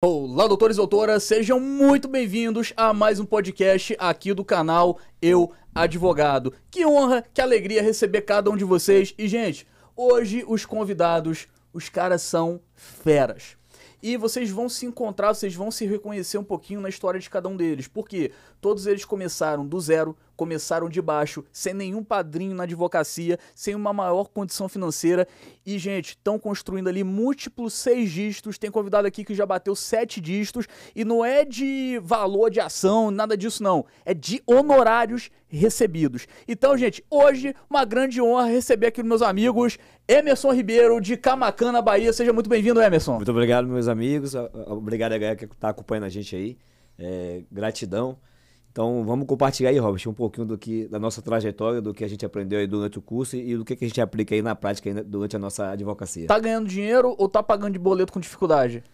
Olá, doutores e doutoras, sejam muito bem-vindos a mais um podcast aqui do canal Eu Advogado. Que honra, que alegria receber cada um de vocês. E, gente, hoje os convidados, os caras são feras. E vocês vão se encontrar, vocês vão se reconhecer um pouquinho na história de cada um deles, porque todos eles começaram do zero, começaram de baixo, sem nenhum padrinho na advocacia, sem uma maior condição financeira. E, gente, estão construindo ali múltiplos seis dígitos. Tem convidado aqui que já bateu sete dígitos. E não é de valor de ação, nada disso, não. É de honorários recebidos. Então, gente, hoje uma grande honra receber aqui meus amigos Emerson Ribeiro de Camacana, Bahia. Seja muito bem-vindo, Emerson. Muito obrigado, meus amigos. Obrigado a galera que está acompanhando a gente aí. É, gratidão. Então vamos compartilhar aí, Robert, um pouquinho do que, da nossa trajetória, do que a gente aprendeu aí durante o curso e do que, que a gente aplica aí na prática aí durante a nossa advocacia. Tá ganhando dinheiro ou tá pagando de boleto com dificuldade?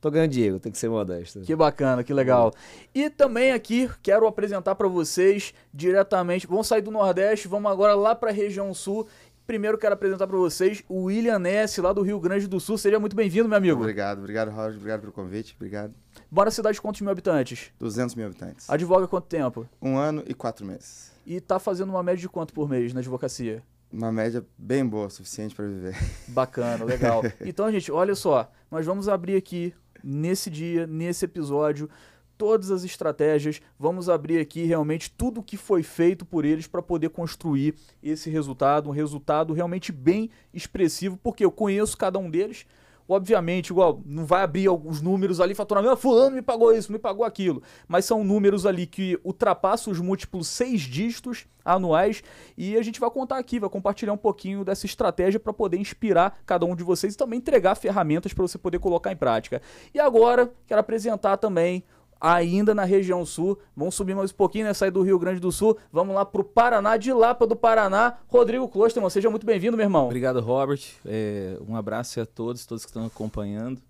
Tô ganhando dinheiro, tem que ser modesto. Que bacana, que legal. E também aqui quero apresentar para vocês diretamente. Vamos sair do Nordeste, vamos agora lá para a região Sul. Primeiro quero apresentar para vocês o William Ness, lá do Rio Grande do Sul. Seja muito bem-vindo, meu amigo. Obrigado, obrigado, Roger. Obrigado pelo convite. Obrigado. Bora, na cidade de quantos mil habitantes? 200 mil habitantes. Advoga quanto tempo? Um ano e quatro meses. E tá fazendo uma média de quanto por mês na advocacia? Uma média bem boa, suficiente para viver. Bacana, legal. Então, gente, olha só. Nós vamos abrir aqui, nesse dia, nesse episódio, todas as estratégias, vamos abrir aqui realmente tudo o que foi feito por eles para poder construir esse resultado, um resultado realmente bem expressivo, porque eu conheço cada um deles, Obviamente, igual, não vai abrir alguns números ali, faturamento, fulano me pagou isso, me pagou aquilo. Mas são números ali que ultrapassam os múltiplos seis dígitos anuais e a gente vai contar aqui, vai compartilhar um pouquinho dessa estratégia para poder inspirar cada um de vocês e também entregar ferramentas para você poder colocar em prática. E agora, quero apresentar também ainda na região sul. Vamos subir mais um pouquinho, né? Sair do Rio Grande do Sul. Vamos lá para o Paraná, de Lapa do Paraná. Rodrigo Klosterman, seja muito bem-vindo, meu irmão. Obrigado, Robert. É, um abraço a todos, todos que estão acompanhando.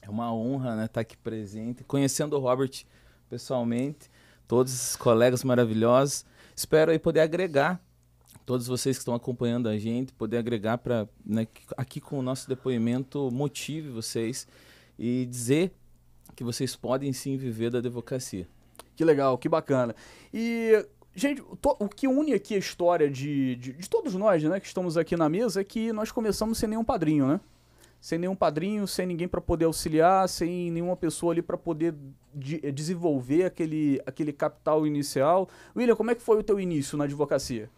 É uma honra né, estar tá aqui presente, conhecendo o Robert pessoalmente, todos os colegas maravilhosos. Espero aí poder agregar todos vocês que estão acompanhando a gente, poder agregar para né, aqui com o nosso depoimento motive vocês e dizer que vocês podem sim viver da advocacia. Que legal, que bacana. E, gente, to, o que une aqui a história de, de, de, todos nós, né, que estamos aqui na mesa, é que nós começamos sem nenhum padrinho, né? Sem nenhum padrinho, sem ninguém para poder auxiliar, sem nenhuma pessoa ali para poder de, eh, desenvolver aquele, aquele capital inicial. William, como é que foi o teu início na advocacia?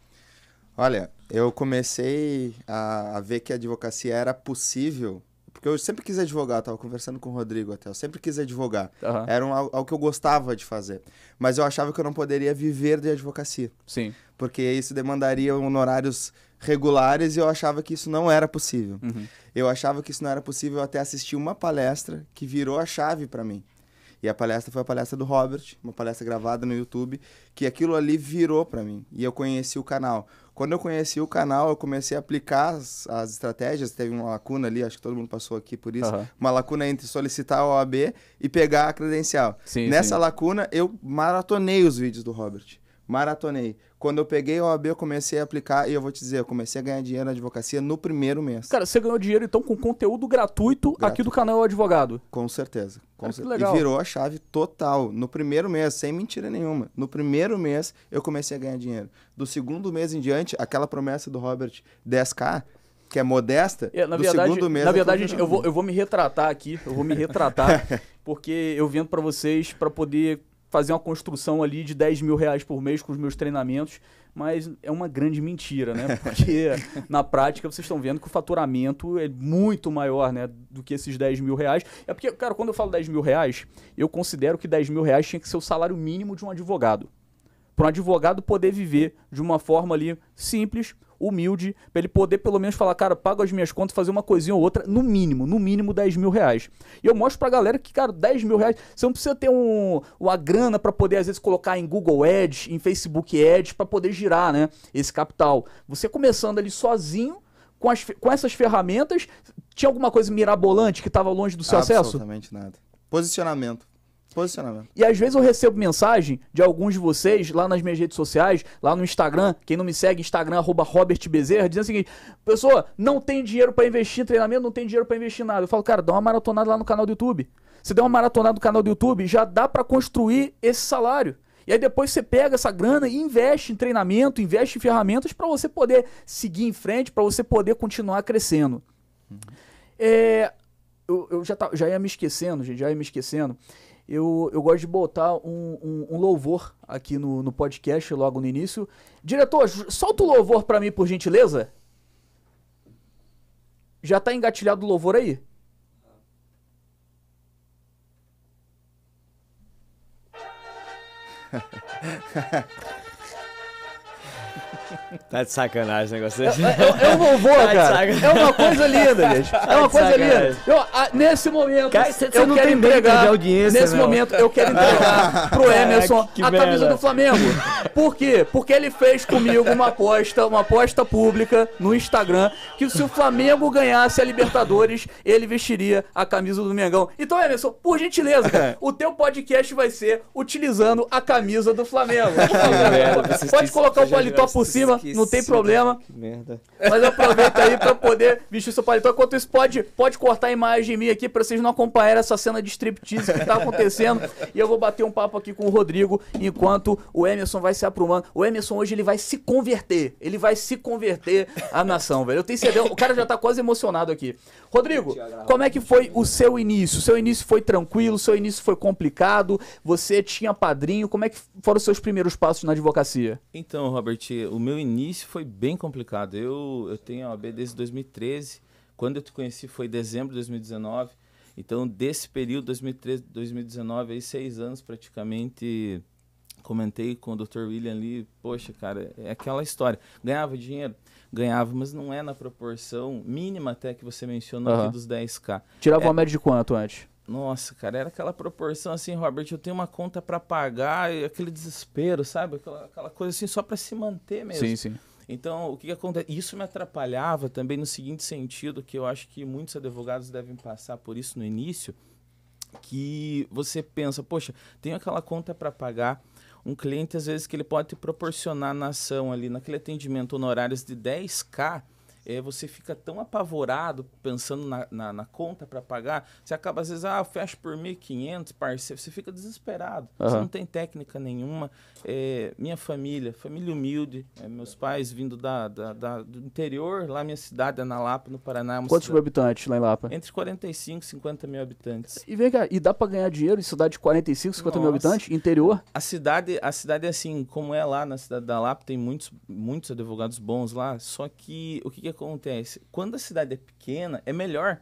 Olha, eu comecei a, a ver que a advocacia era possível porque eu sempre quis advogar, tava conversando com o Rodrigo até, eu sempre quis advogar. Uhum. Era um, algo que eu gostava de fazer. Mas eu achava que eu não poderia viver de advocacia. Sim. Porque isso demandaria honorários regulares e eu achava que isso não era possível. Uhum. Eu achava que isso não era possível até assistir uma palestra que virou a chave para mim. E a palestra foi a palestra do Robert, uma palestra gravada no YouTube, que aquilo ali virou para mim. E eu conheci o canal. Quando eu conheci o canal, eu comecei a aplicar as, as estratégias. Teve uma lacuna ali, acho que todo mundo passou aqui por isso. Uhum. Uma lacuna entre solicitar a OAB e pegar a credencial. Sim, Nessa sim. lacuna, eu maratonei os vídeos do Robert. Maratonei. Quando eu peguei a OAB, eu comecei a aplicar e eu vou te dizer, eu comecei a ganhar dinheiro na advocacia no primeiro mês. Cara, você ganhou dinheiro então com conteúdo gratuito, gratuito. aqui do canal Advogado? Com certeza. Ah, legal. E virou a chave total. No primeiro mês, sem mentira nenhuma. No primeiro mês, eu comecei a ganhar dinheiro. Do segundo mês em diante, aquela promessa do Robert 10K, que é modesta, é, na do verdade, segundo mês... Na verdade, eu, gente, eu, vou, eu vou me retratar aqui. Eu vou me retratar. porque eu vendo para vocês para poder fazer uma construção ali de 10 mil reais por mês com os meus treinamentos mas é uma grande mentira, né? Porque na prática vocês estão vendo que o faturamento é muito maior, né? Do que esses 10 mil reais. É porque, cara, quando eu falo 10 mil reais, eu considero que 10 mil reais tinha que ser o salário mínimo de um advogado. Para um advogado poder viver de uma forma ali simples, humilde, para ele poder pelo menos falar, cara, pago as minhas contas, fazer uma coisinha ou outra, no mínimo, no mínimo 10 mil reais. E eu mostro pra galera que, cara, 10 mil reais, você não precisa ter um, uma grana para poder, às vezes, colocar em Google Ads, em Facebook Ads, para poder girar, né, esse capital. Você começando ali sozinho, com, as, com essas ferramentas, tinha alguma coisa mirabolante que estava longe do seu Absolutamente acesso? Absolutamente nada. Posicionamento. Posicionamento. E às vezes eu recebo mensagem de alguns de vocês lá nas minhas redes sociais, lá no Instagram, quem não me segue, Instagram, arroba Robert Bezerra, dizendo o seguinte, pessoa, não tem dinheiro para investir em treinamento, não tem dinheiro para investir em nada. Eu falo, cara, dá uma maratonada lá no canal do YouTube. Se dá uma maratonada no canal do YouTube, já dá para construir esse salário. E aí depois você pega essa grana e investe em treinamento, investe em ferramentas para você poder seguir em frente, para você poder continuar crescendo. Uhum. É, eu, eu já, tá, já ia me esquecendo, gente, já ia me esquecendo eu, eu gosto de botar um, um, um louvor aqui no, no, podcast logo no início. Diretor, solta o louvor para mim, por gentileza. Já tá engatilhado o louvor aí? Tá de sacanagem o negócio é, desse. Eu, eu, eu não vou, tá cara. É uma coisa linda, gente. Tá é uma coisa sacanagem. linda. Eu, a, nesse momento, cara, cê, eu quero entregar. Audiência, nesse momento, eu quero entregar pro ah, Emerson a merda. camisa do Flamengo. Por quê? Porque ele fez comigo uma aposta, uma aposta pública no Instagram, que se o Flamengo ganhasse a Libertadores, ele vestiria a camisa do Mengão. Então, Emerson, por gentileza, cara, o teu podcast vai ser utilizando a camisa do Flamengo. Pode colocar o paletó por cima que não tem problema. Né? Que merda. Mas aproveita aí pra poder vestir seu paletó. Enquanto isso, pode, pode cortar a imagem minha aqui pra vocês não acompanharem essa cena de striptease que tá acontecendo. e eu vou bater um papo aqui com o Rodrigo enquanto o Emerson vai se aprumando. O Emerson hoje ele vai se converter. Ele vai se converter à nação, velho. Eu tenho certeza. O cara já tá quase emocionado aqui. Rodrigo, como é que foi o seu início? O seu início foi tranquilo? O seu início foi complicado? Você tinha padrinho? Como é que foram os seus primeiros passos na advocacia? Então, Robert, o meu início foi bem complicado. Eu, eu tenho a OAB desde 2013. Quando eu te conheci foi dezembro de 2019. Então, desse período, 2013, 2019, aí seis anos praticamente, comentei com o Dr. William ali, poxa, cara, é aquela história. Ganhava dinheiro? ganhava, mas não é na proporção mínima até que você mencionou uhum. aqui dos 10k. Tirava é... uma média de quanto antes? Nossa, cara, era aquela proporção assim, Robert, eu tenho uma conta para pagar e aquele desespero, sabe? Aquela, aquela coisa assim só para se manter mesmo. Sim, sim. Então, o que, que, acontece? Isso me atrapalhava também no seguinte sentido, que eu acho que muitos advogados devem passar por isso no início, que você pensa, poxa, tenho aquela conta para pagar, um cliente, às vezes, que ele pode te proporcionar na ação ali, naquele atendimento honorários de 10K, é, você fica tão apavorado pensando na, na, na conta para pagar, você acaba às vezes, ah, fecha por 1.500, parceiro, você fica desesperado, uhum. você não tem técnica nenhuma. É, minha família, família humilde, é, meus pais vindo da, da, da, do interior, lá minha cidade, é na Lapa, no Paraná. É Quantos mil habitantes lá em Lapa? Entre 45 e 50 mil habitantes. E vem cá, e dá para ganhar dinheiro em cidade de 45, 50 Nossa. mil habitantes? Interior? A cidade, a cidade é assim, como é lá na cidade da Lapa, tem muitos, muitos advogados bons lá, só que o que, que acontece? Quando a cidade é pequena, é melhor.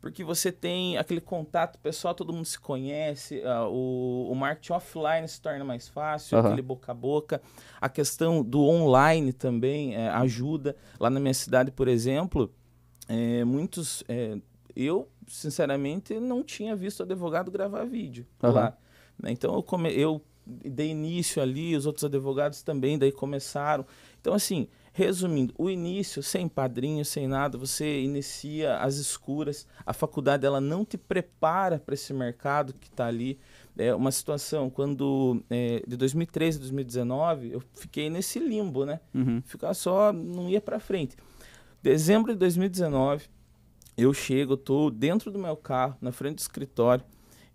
Porque você tem aquele contato pessoal, todo mundo se conhece, uh, o, o marketing offline se torna mais fácil, uhum. aquele boca a boca. A questão do online também é, ajuda. Lá na minha cidade, por exemplo, é, muitos. É, eu, sinceramente, não tinha visto advogado gravar vídeo uhum. lá. Né? Então eu, come, eu dei início ali, os outros advogados também daí começaram. Então, assim, Resumindo, o início, sem padrinho, sem nada, você inicia às escuras. A faculdade ela não te prepara para esse mercado que está ali. É uma situação, quando é, de 2013 a 2019, eu fiquei nesse limbo, né? Uhum. Ficar só, não ia para frente. Dezembro de 2019, eu chego, estou dentro do meu carro, na frente do escritório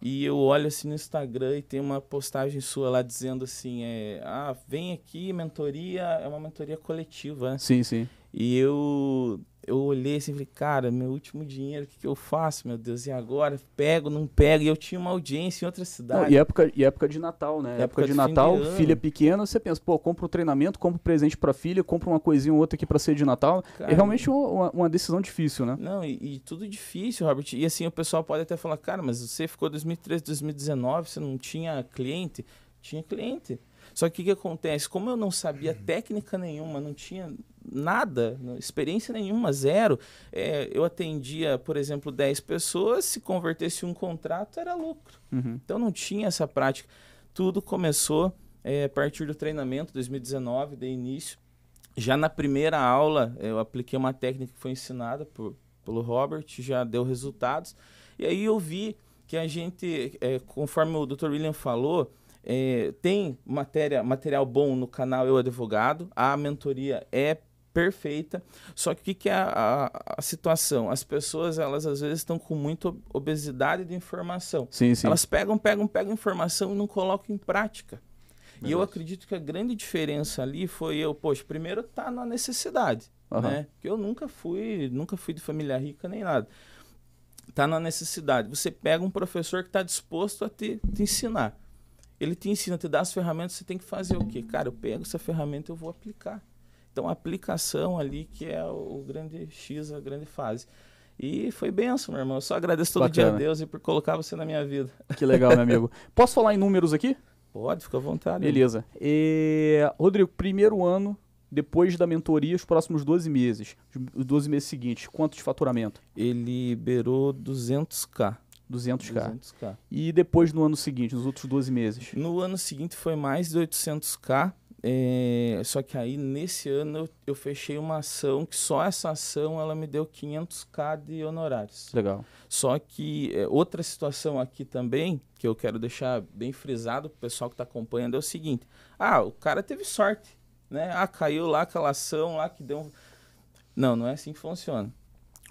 e eu olho assim no Instagram e tem uma postagem sua lá dizendo assim: é, ah, vem aqui, mentoria, é uma mentoria coletiva. Sim, sim. E eu eu olhei assim e falei, cara, meu último dinheiro, o que, que, eu faço, meu Deus? E agora? Pego, não pego? E eu tinha uma audiência em outra cidade. Não, e, época, e época de Natal, né? Época, época de, de Natal, de filha pequena, você pensa, pô, compra um treinamento, compra um presente pra filha, compra uma coisinha ou outra aqui pra ser de Natal. É cara, é realmente uma, uma, decisão difícil, né? Não, e, e, tudo difícil, Robert. E assim, o pessoal pode até falar, cara, mas você ficou 2013, 2019, você não tinha cliente? Tinha cliente. Só que o que acontece? Como eu não sabia técnica nenhuma, não tinha nada, experiência nenhuma, zero. É, eu atendia, por exemplo, 10 pessoas, se convertesse um contrato era lucro. Uhum. Então não tinha essa prática. Tudo começou é, a partir do treinamento 2019, de início. Já na primeira aula, eu apliquei uma técnica que foi ensinada por, pelo Robert, já deu resultados. E aí eu vi que a gente, é, conforme o Dr. William falou, é, tem matéria, material bom no canal Eu Advogado. A mentoria é perfeita. Só que o que, é a, a, a, situação? As pessoas, elas às vezes estão com muita obesidade de informação. Sim, sim. Elas pegam, pegam, pegam informação e não colocam em prática. e eu acredito que a grande diferença ali foi eu, poxa, primeiro tá na necessidade, uhum. né? Que eu nunca fui, nunca fui de família rica nem nada. Tá na necessidade. Você pega um professor que está disposto a te, te ensinar. Ele te ensina, te dá as ferramentas, você tem que fazer o quê? Cara, eu pego essa ferramenta, eu vou aplicar. Então, a aplicação ali que é o grande X, a grande fase. E foi benção, meu irmão. Eu só agradeço todo Bacana. dia a Deus e por colocar você na minha vida. Que legal, meu amigo. Posso falar em números aqui? Pode, fica à vontade. Beleza. E, Rodrigo, primeiro ano depois da mentoria, os próximos 12 meses, os 12 meses seguintes, quanto de faturamento? Ele liberou 200k. 200k. 200K. E depois no ano seguinte, nos outros 12 meses? No ano seguinte foi mais de 800k é, só que aí, nesse ano, eu, eu, fechei uma ação que só essa ação ela me deu 500k de honorários. Legal. Só que é, outra situação aqui também, que eu quero deixar bem frisado para o pessoal que está acompanhando, é o seguinte. Ah, o cara teve sorte, né? Ah, caiu lá aquela ação lá que deu... Um... Não, não é assim que funciona.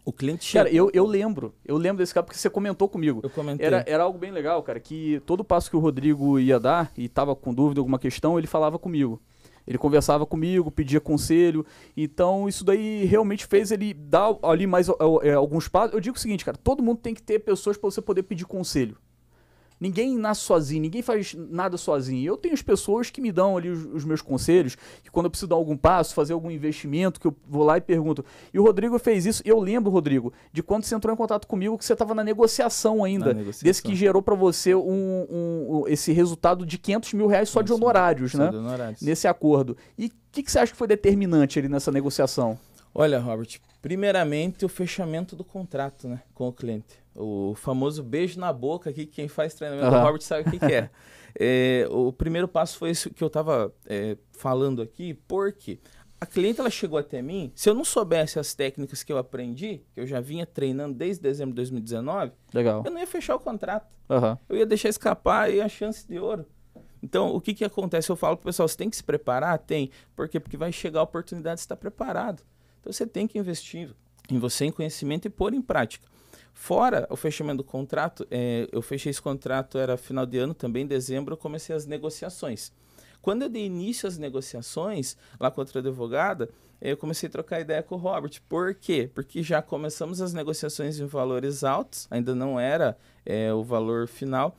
O cliente chega. Cara, eu, eu lembro. Eu lembro desse cara porque você comentou comigo. Eu comentei. Era, era algo bem legal, cara, que todo passo que o Rodrigo ia dar e tava com dúvida, alguma questão, ele falava comigo. Ele conversava comigo, pedia conselho. Então, isso daí realmente fez ele dar ali mais é, alguns passos. Eu digo o seguinte, cara, todo mundo tem que ter pessoas para você poder pedir conselho. Ninguém nasce sozinho, ninguém faz nada sozinho. Eu tenho as pessoas que me dão ali os, os, meus conselhos, que quando eu preciso dar algum passo, fazer algum investimento, que eu vou lá e pergunto. E o Rodrigo fez isso. Eu lembro, Rodrigo, de quando você entrou em contato comigo que você estava na negociação ainda, na negociação. desse que gerou para você um, um, um, esse resultado de 500 mil reais só de honorários, só né? De honorários. Nesse acordo. E o que, que você acha que foi determinante ali nessa negociação? Olha, Robert, primeiramente o fechamento do contrato né, com o cliente o famoso beijo na boca aqui, quem faz treinamento uhum. do Robert sabe o que, que é. é. O primeiro passo foi isso que eu estava é, falando aqui, porque a cliente ela chegou até mim, se eu não soubesse as técnicas que eu aprendi, que eu já vinha treinando desde dezembro de 2019, Legal. eu não ia fechar o contrato. Uhum. Eu ia deixar escapar e a chance de ouro. Então, o que, que acontece? Eu falo para o pessoal, você tem que se preparar? Tem. Por quê? Porque vai chegar a oportunidade de estar tá preparado. Então, você tem que investir em você, em conhecimento e pôr em prática. Fora o fechamento do contrato, é, eu fechei esse contrato, era final de ano também, em dezembro, eu comecei as negociações. Quando eu dei início às negociações, lá com outra advogada, é, eu comecei a trocar ideia com o Robert. Por quê? Porque já começamos as negociações em valores altos, ainda não era é, o valor final.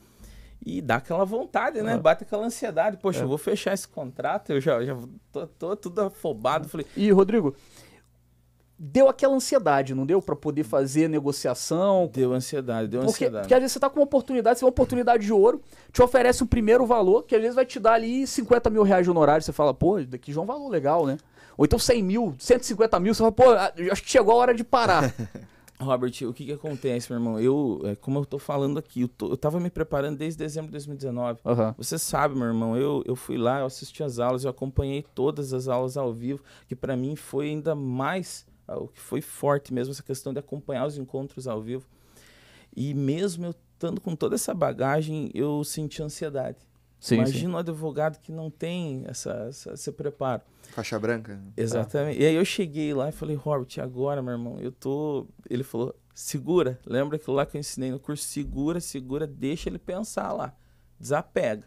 E dá aquela vontade, né? Ah. Bate aquela ansiedade. Poxa, é. eu vou fechar esse contrato, eu já, já tô, tô tudo afobado. Ah. Falei, e, Rodrigo, deu aquela ansiedade, não deu? para poder hum. fazer negociação. Deu ansiedade, deu porque, ansiedade. Porque às vezes você tá com uma oportunidade, você tem uma oportunidade de ouro, te oferece o primeiro valor, que às vezes vai te dar ali 50 mil reais de honorário. Você fala, pô, daqui já é um valor legal, né? Ou então 100 mil, 150 mil, você fala, pô, acho que chegou a hora de parar. Robert, o que que acontece, meu irmão? Eu, é, como eu tô falando aqui, eu, tô, eu tava me preparando desde dezembro de 2019. Uhum. Você sabe, meu irmão, eu, eu fui lá, eu assisti as aulas, eu acompanhei todas as aulas ao vivo, que para mim foi ainda mais ah, o que foi forte mesmo, essa questão de acompanhar os encontros ao vivo. E mesmo eu estando com toda essa bagagem, eu senti ansiedade. Sim, Imagina sim. um advogado que não tem essa, essa, esse preparo. Faixa branca. Exatamente. Ah. E aí eu cheguei lá e falei, Robert, agora, meu irmão, eu tô. Ele falou, segura. Lembra aquilo lá que eu ensinei no curso? Segura, segura, deixa ele pensar lá. Desapega.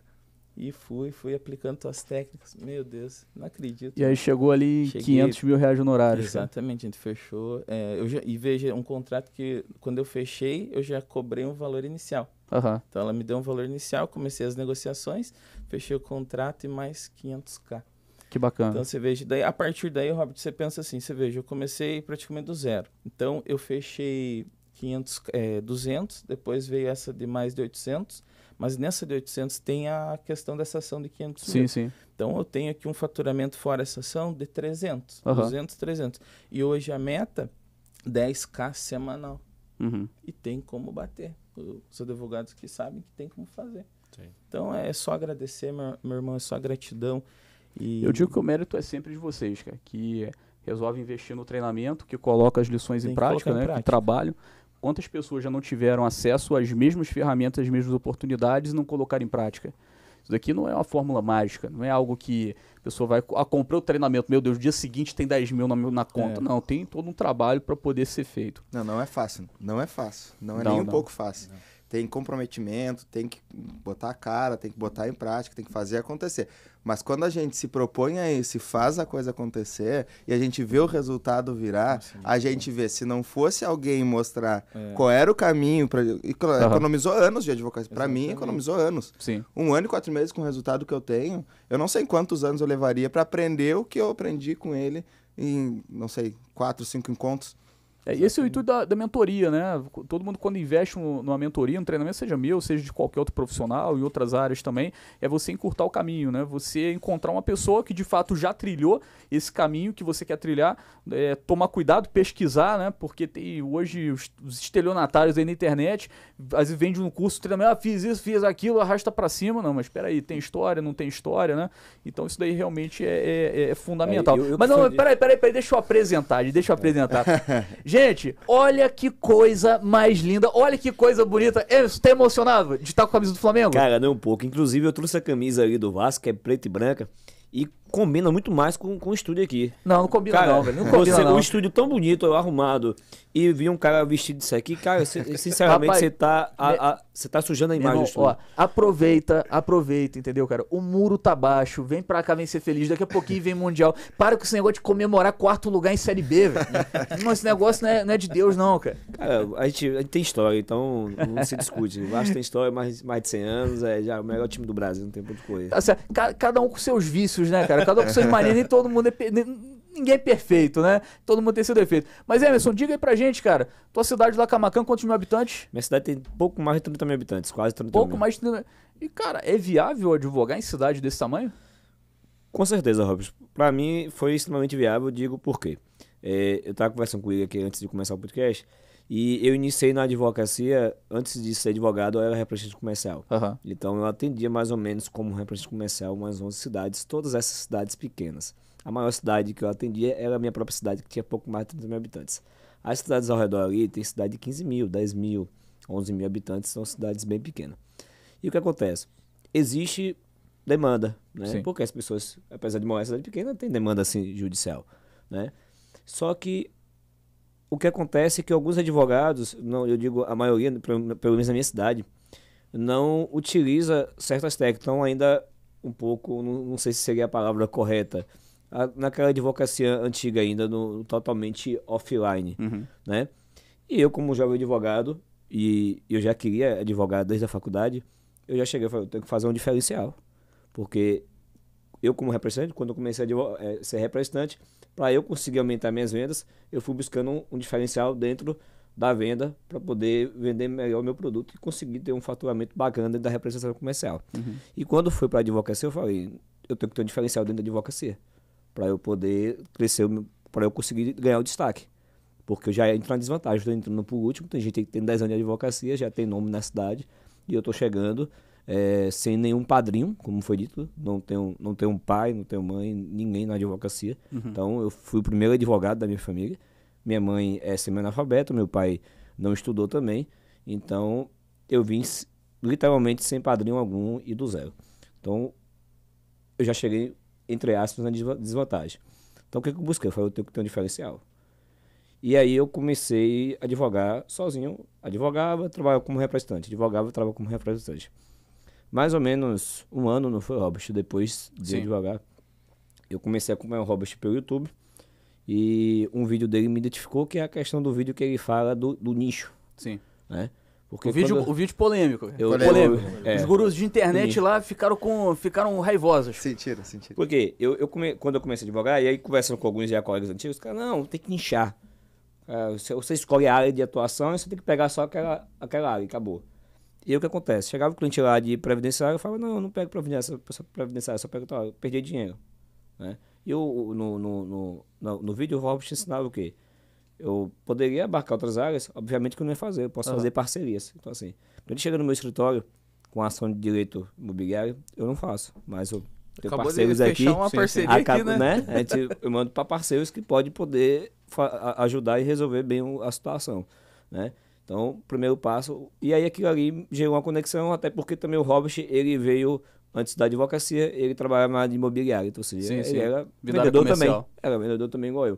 E fui, fui aplicando as técnicas. Meu Deus, não acredito. E aí chegou ali Cheguei, 500 mil reais de honorário. Exatamente, a gente fechou. É, eu já, e veja, um contrato que quando eu fechei, eu já cobrei um valor inicial. Uhum. Então ela me deu um valor inicial, comecei as negociações, fechei o contrato e mais 500k. Que bacana. Então você veja, daí, a partir daí, Robert, você pensa assim, você veja, eu comecei praticamente do zero. Então eu fechei 500, é, 200, depois veio essa de mais de 800, mas nessa de 800 tem a questão dessa ação de 500 sim, mil. Sim. Então eu tenho aqui um faturamento fora essa ação de 300, uhum. 200, 300. E hoje a meta 10k semanal. Uhum. E tem como bater. Os advogados que sabem que tem como fazer. Sim. Então é só agradecer, meu, meu irmão, é só gratidão. E... Eu digo que o mérito é sempre de vocês, cara, que resolve investir no treinamento, que coloca as lições em prática, né? Em prática. Que trabalho quantas pessoas já não tiveram acesso às mesmas ferramentas, às mesmas oportunidades e não colocaram em prática? Isso daqui não é uma fórmula mágica, não é algo que a pessoa vai. Ah, comprei o treinamento, meu Deus, dia seguinte tem 10 mil na, na conta. É. Não, tem todo um trabalho para poder ser feito. Não, não é fácil. Não é fácil. Não é não, nem um pouco fácil. Não tem comprometimento, tem que botar a cara, tem que botar em prática, tem que fazer acontecer. Mas quando a gente se propõe a isso e faz a coisa acontecer e a gente vê o resultado virar, a gente vê se não fosse alguém mostrar é. qual era o caminho para economizou uhum. anos de advocacia. Para mim economizou anos. Sim. Um ano e quatro meses com o resultado que eu tenho, eu não sei quantos anos eu levaria para aprender o que eu aprendi com ele em não sei quatro, cinco encontros. É, esse é o intuito da, da, mentoria, né? Todo mundo quando investe numa mentoria, num treinamento, seja meu, seja de qualquer outro profissional, em outras áreas também, é você encurtar o caminho, né? Você encontrar uma pessoa que de fato já trilhou esse caminho que você quer trilhar, é, tomar cuidado, pesquisar, né? Porque tem hoje os, os estelionatários aí na internet, às vezes vende um curso, treinamento, ah, fiz isso, fiz aquilo, arrasta para cima. Não, mas espera aí, tem história, não tem história, né? Então isso daí realmente é, é, é fundamental. Eu, eu mas não, peraí, peraí, peraí, deixa eu apresentar, deixa eu apresentar. Gente, Gente, olha que coisa mais linda, olha que coisa bonita. Eu estou emocionado de estar com a camisa do Flamengo. Cara, nem um pouco. Inclusive, eu trouxe a camisa ali do Vasco, que é preta e branca. E combina muito mais com, com o estúdio aqui. Não, não combina cara, não, velho. Não combina você, não. Um estúdio tão bonito, arrumado, e vi um cara vestido disso aqui, cara, sinceramente, você tá, a, a, você tá sujando a imagem irmão, do estúdio. Ó, aproveita, aproveita, entendeu, cara? O muro tá baixo, vem pra cá, vem ser feliz, daqui a pouquinho vem Mundial. Para com esse negócio de comemorar quarto lugar em Série B, velho. Não, esse negócio não é, não é de Deus, não, cara. Cara, a gente, a gente tem história, então não se discute. O Vasco tem história mais, mais de 100 anos, é já é o melhor time do Brasil, não tem ponto de correr. Tá cada um com seus vícios, né, cara? cara. Né? Cada um com suas e todo mundo é. Per... Ninguém é perfeito, né? Todo mundo tem seu defeito. Mas Emerson, diga aí pra gente, cara. Tua cidade lá, Camacan, quantos mil habitantes? Minha cidade tem pouco mais de 30 mil habitantes, quase 30 pouco mil. Pouco mais de 30 mil. E, cara, é viável advogar em cidade desse tamanho? Com certeza, Robson. Pra mim foi extremamente viável, digo por quê. É, eu tava conversando com o aqui antes de começar o podcast. E eu iniciei na advocacia, antes de ser advogado, eu era representante comercial. Uhum. Então eu atendia mais ou menos como representante comercial umas 11 cidades, todas essas cidades pequenas. A maior cidade que eu atendia era a minha própria cidade, que tinha pouco mais de 30 mil habitantes. As cidades ao redor ali tem cidade de 15 mil, 10 mil, 11 mil habitantes, são cidades bem pequenas. E o que acontece? Existe demanda, né? Sim. Porque as pessoas, apesar de morar em cidade pequena, tem demanda assim, judicial, né? Só que o que acontece é que alguns advogados, não, eu digo a maioria, pelo menos na minha cidade, não utiliza certas técnicas. Então, ainda um pouco, não, não sei se seria a palavra correta, a, naquela advocacia antiga ainda, no, totalmente offline, uhum. né? E eu, como jovem advogado, e eu já queria advogado desde a faculdade, eu já cheguei e falei, eu tenho que fazer um diferencial. Porque eu como representante, quando eu comecei a é, ser representante, para eu conseguir aumentar minhas vendas, eu fui buscando um, um diferencial dentro da venda para poder vender melhor o meu produto e conseguir ter um faturamento bacana da representação comercial. Uhum. E quando foi para a advocacia, eu falei, eu tenho que ter um diferencial dentro da advocacia para eu poder crescer, para eu conseguir ganhar o destaque. Porque eu já entro na desvantagem, estou entrando por último, tem gente que tem 10 anos de advocacia, já tem nome na cidade, e eu estou chegando é, sem nenhum padrinho, como foi dito. Não tenho, não tenho pai, não tenho mãe, ninguém na advocacia. Uhum. Então eu fui o primeiro advogado da minha família. Minha mãe é semi-analfabeta, meu pai não estudou também. Então eu vim literalmente sem padrinho algum e do zero. Então eu já cheguei, entre aspas, na desvantagem. Então o que, eu busquei? Eu falei, eu tenho que ter um diferencial. E aí eu comecei a advogar sozinho. Advogava, trabalhava como representante. Advogava, trabalhava como representante mais ou menos um ano, não foi, Robert? Depois de Sim. devagar. Eu comecei a acompanhar o Robert pelo YouTube. E um vídeo dele me identificou, que é a questão do vídeo que ele fala do, do nicho. Sim. Né? Porque o, vídeo, o vídeo polêmico. Eu, polêmico. É. Os gurus de internet lá ficaram, com, ficaram raivosos. Sentiram, sentiram. Porque eu, eu come... quando eu comecei a divulgar, e aí conversando com alguns já colegas antigos, cara não, tem que nichar. É, você, você escolhe a área de atuação e você tem que pegar só aquela, aquela área e acabou. E o que acontece? Chegava o cliente lá de previdenciário, eu falava, não, eu não pego previdenciário, previdenciário só pego tal, eu perdi dinheiro. Né? E eu, no, no, no, no, no vídeo o te ensinava o quê? Eu poderia abarcar outras áreas, obviamente que eu não ia fazer, eu posso uhum. fazer parcerias. Então assim, quando chega no meu escritório com ação de direito imobiliário, eu não faço, mas eu tenho Acabou parceiros de aqui. Uma sim, parceria sim. aqui, né? né? A gente, eu mando para parceiros que pode poder ajudar e resolver bem a situação, né? Então, primeiro passo. E aí aquilo ali gerou uma conexão, até porque também o Robert, ele veio antes da advocacia, ele trabalhava na de imobiliária. Então, ou seja, sim, ele sim. era Vida vendedor também. Era vendedor também igual eu.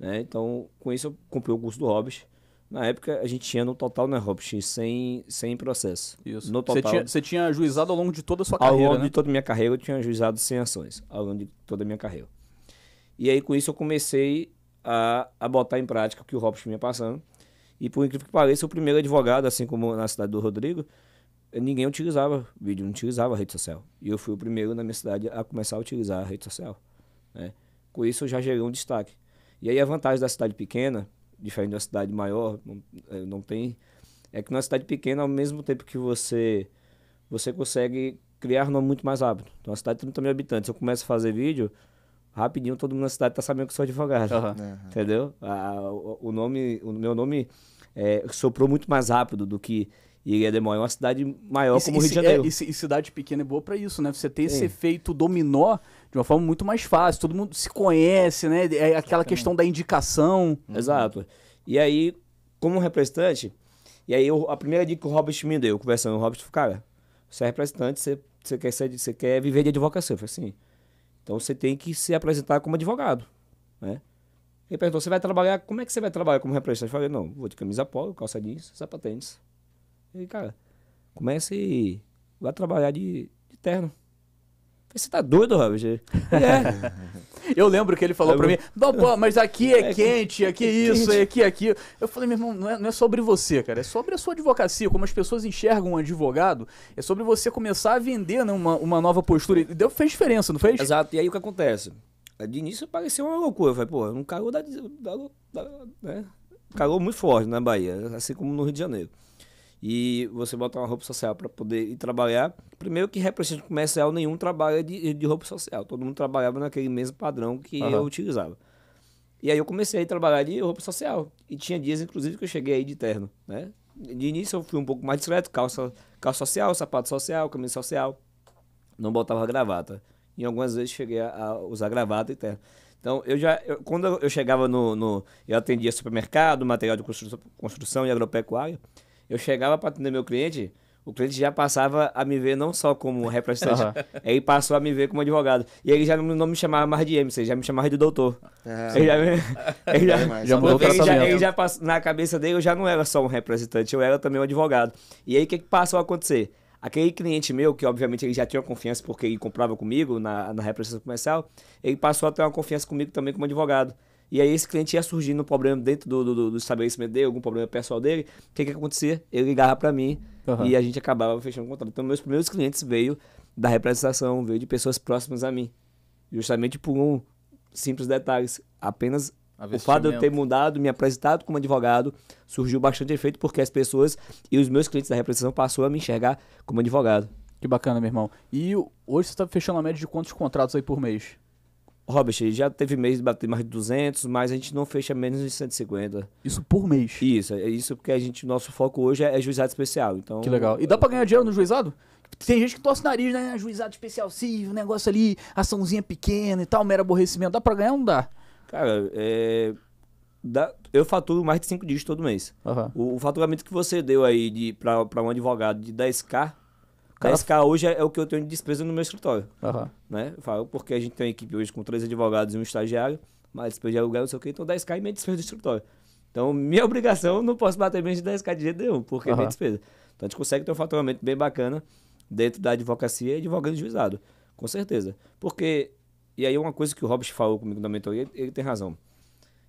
Né? Então, com isso eu comprei o curso do Hobbes. Na época, a gente tinha no total, né, Hobbes, sem, sem processo. Isso. No total, você, tinha, você tinha juizado ao longo de toda a sua carreira, Ao longo né? de toda a minha carreira, eu tinha ajuizado sem ações. Ao longo de toda a minha carreira. E aí, com isso, eu comecei a, a botar em prática o que o Hobbes vinha passando. E por incrível que pareça, o primeiro advogado, assim como na cidade do Rodrigo, ninguém utilizava vídeo, não utilizava rede social. E eu fui o primeiro na minha cidade a começar a utilizar a rede social. Né? Com isso eu já gerei um destaque. E aí a vantagem da cidade pequena, diferente da cidade maior, não, é, não tem, é que na cidade pequena, ao mesmo tempo que você você consegue criar nome muito mais rápido. Então, a cidade de 30 mil habitantes, eu começo a fazer vídeo, rapidinho todo mundo na cidade tá sabendo que sou advogado. Uhum. Uhum. Entendeu? Ah, o, o, nome, o meu nome é, soprou muito mais rápido do que Iguedemó. É uma cidade maior e, como e, Rio de Janeiro. É, e, e, cidade pequena é boa para isso, né? Você tem Sim. esse efeito dominó de uma forma muito mais fácil. Todo mundo se conhece, né? É aquela questão da indicação. Uhum. Exato. E aí, como representante, e aí eu, a primeira dica que o Robert me deu, conversando com o Robert, cara, você é representante, você, você, quer, ser, você quer viver de advocacia. Eu falei assim então você tem que se apresentar como advogado, né? Ele perguntou, você vai trabalhar, como é que você vai trabalhar como representante? Eu falei, não, vou de camisa polo, calça jeans, sapatênis. Ele, cara, comece, vai trabalhar de, de terno. Eu falei, você tá doido, Robert? é. Eu lembro que ele falou para mim: não, pô, mas aqui é, é quente, é aqui é isso, é aqui, aqui. Eu falei, meu irmão, não é, não é sobre você, cara, é sobre a sua advocacia, como as pessoas enxergam um advogado, é sobre você começar a vender né, uma, uma nova postura. E deu, fez diferença, não fez? Exato, e aí o que acontece? De início pareceu uma loucura, eu falei, pô, um calor da, da, da, né? calor muito forte na Bahia, assim como no Rio de Janeiro e você botar uma roupa social para poder ir trabalhar. Primeiro que representante comercial nenhum trabalha é de, de roupa social. Todo mundo trabalhava naquele mesmo padrão que uhum. eu utilizava. E aí eu comecei a trabalhar de roupa social. E tinha dias, inclusive, que eu cheguei aí de terno, né? De início eu fui um pouco mais discreto, calça, calça social, sapato social, camisa social. Não botava gravata. E algumas vezes cheguei a, usar gravata e terno. Então, eu já, eu, quando eu chegava no, no, Eu atendia supermercado, material de construção, construção e agropecuária eu chegava para atender meu cliente, o cliente já passava a me ver não só como representante, ele passou a me ver como advogado. E ele já não, me chamava mais de MC, já me chamava de doutor. ele ah. já, me, ele já, é já mudou ele já, ele já passou, Na cabeça dele, eu já não era só um representante, eu era também um advogado. E aí, o que, que passou a acontecer? Aquele cliente meu, que obviamente ele já tinha confiança porque ele comprava comigo na, na representação comercial, ele passou a ter uma confiança comigo também como advogado. E aí esse cliente ia surgindo um problema dentro do, do, do estabelecimento dele, algum problema pessoal dele. O que que acontecia? Ele ligava para mim uhum. e a gente acabava fechando o contrato. Então meus primeiros clientes veio da representação, veio de pessoas próximas a mim. Justamente por um simples detalhes, apenas o fato de eu ter mudado, me apresentado como advogado, surgiu bastante efeito porque as pessoas e os meus clientes da representação passou a me enxergar como advogado. Que bacana, meu irmão. E hoje você está fechando a média de quantos contratos aí por mês? Robert, já teve mês de bater mais de 200, mas a gente não fecha menos de 150. Isso por mês? Isso, é isso porque a gente, nosso foco hoje é, é juizado especial. Então, que legal. E dá pra ganhar dinheiro no juizado? Tem gente que torce o nariz, né? Ah, juizado especial, civil, negócio ali, açãozinha pequena e tal, mero aborrecimento. Dá pra ganhar ou não dá? Cara, é... Dá... eu faturo mais de 5 dias todo mês. Uhum. O, o, faturamento que você deu aí de, pra um advogado de 10k, Cara... 10K hoje é, é, o que eu tenho de despesa no meu escritório. Uhum. Né? Eu falo, porque a gente tem uma equipe hoje com três advogados e um estagiário, mas despesa de aluguel, não sei o quê, então 10K e é minha despesa do escritório. Então, minha obrigação, não posso bater menos de 10K de jeito nenhum, porque uhum. é minha despesa. Então, a gente consegue ter um faturamento bem bacana dentro da advocacia e advogando juizado, com certeza. Porque, e aí uma coisa que o Robson falou comigo na mentoria, ele tem razão.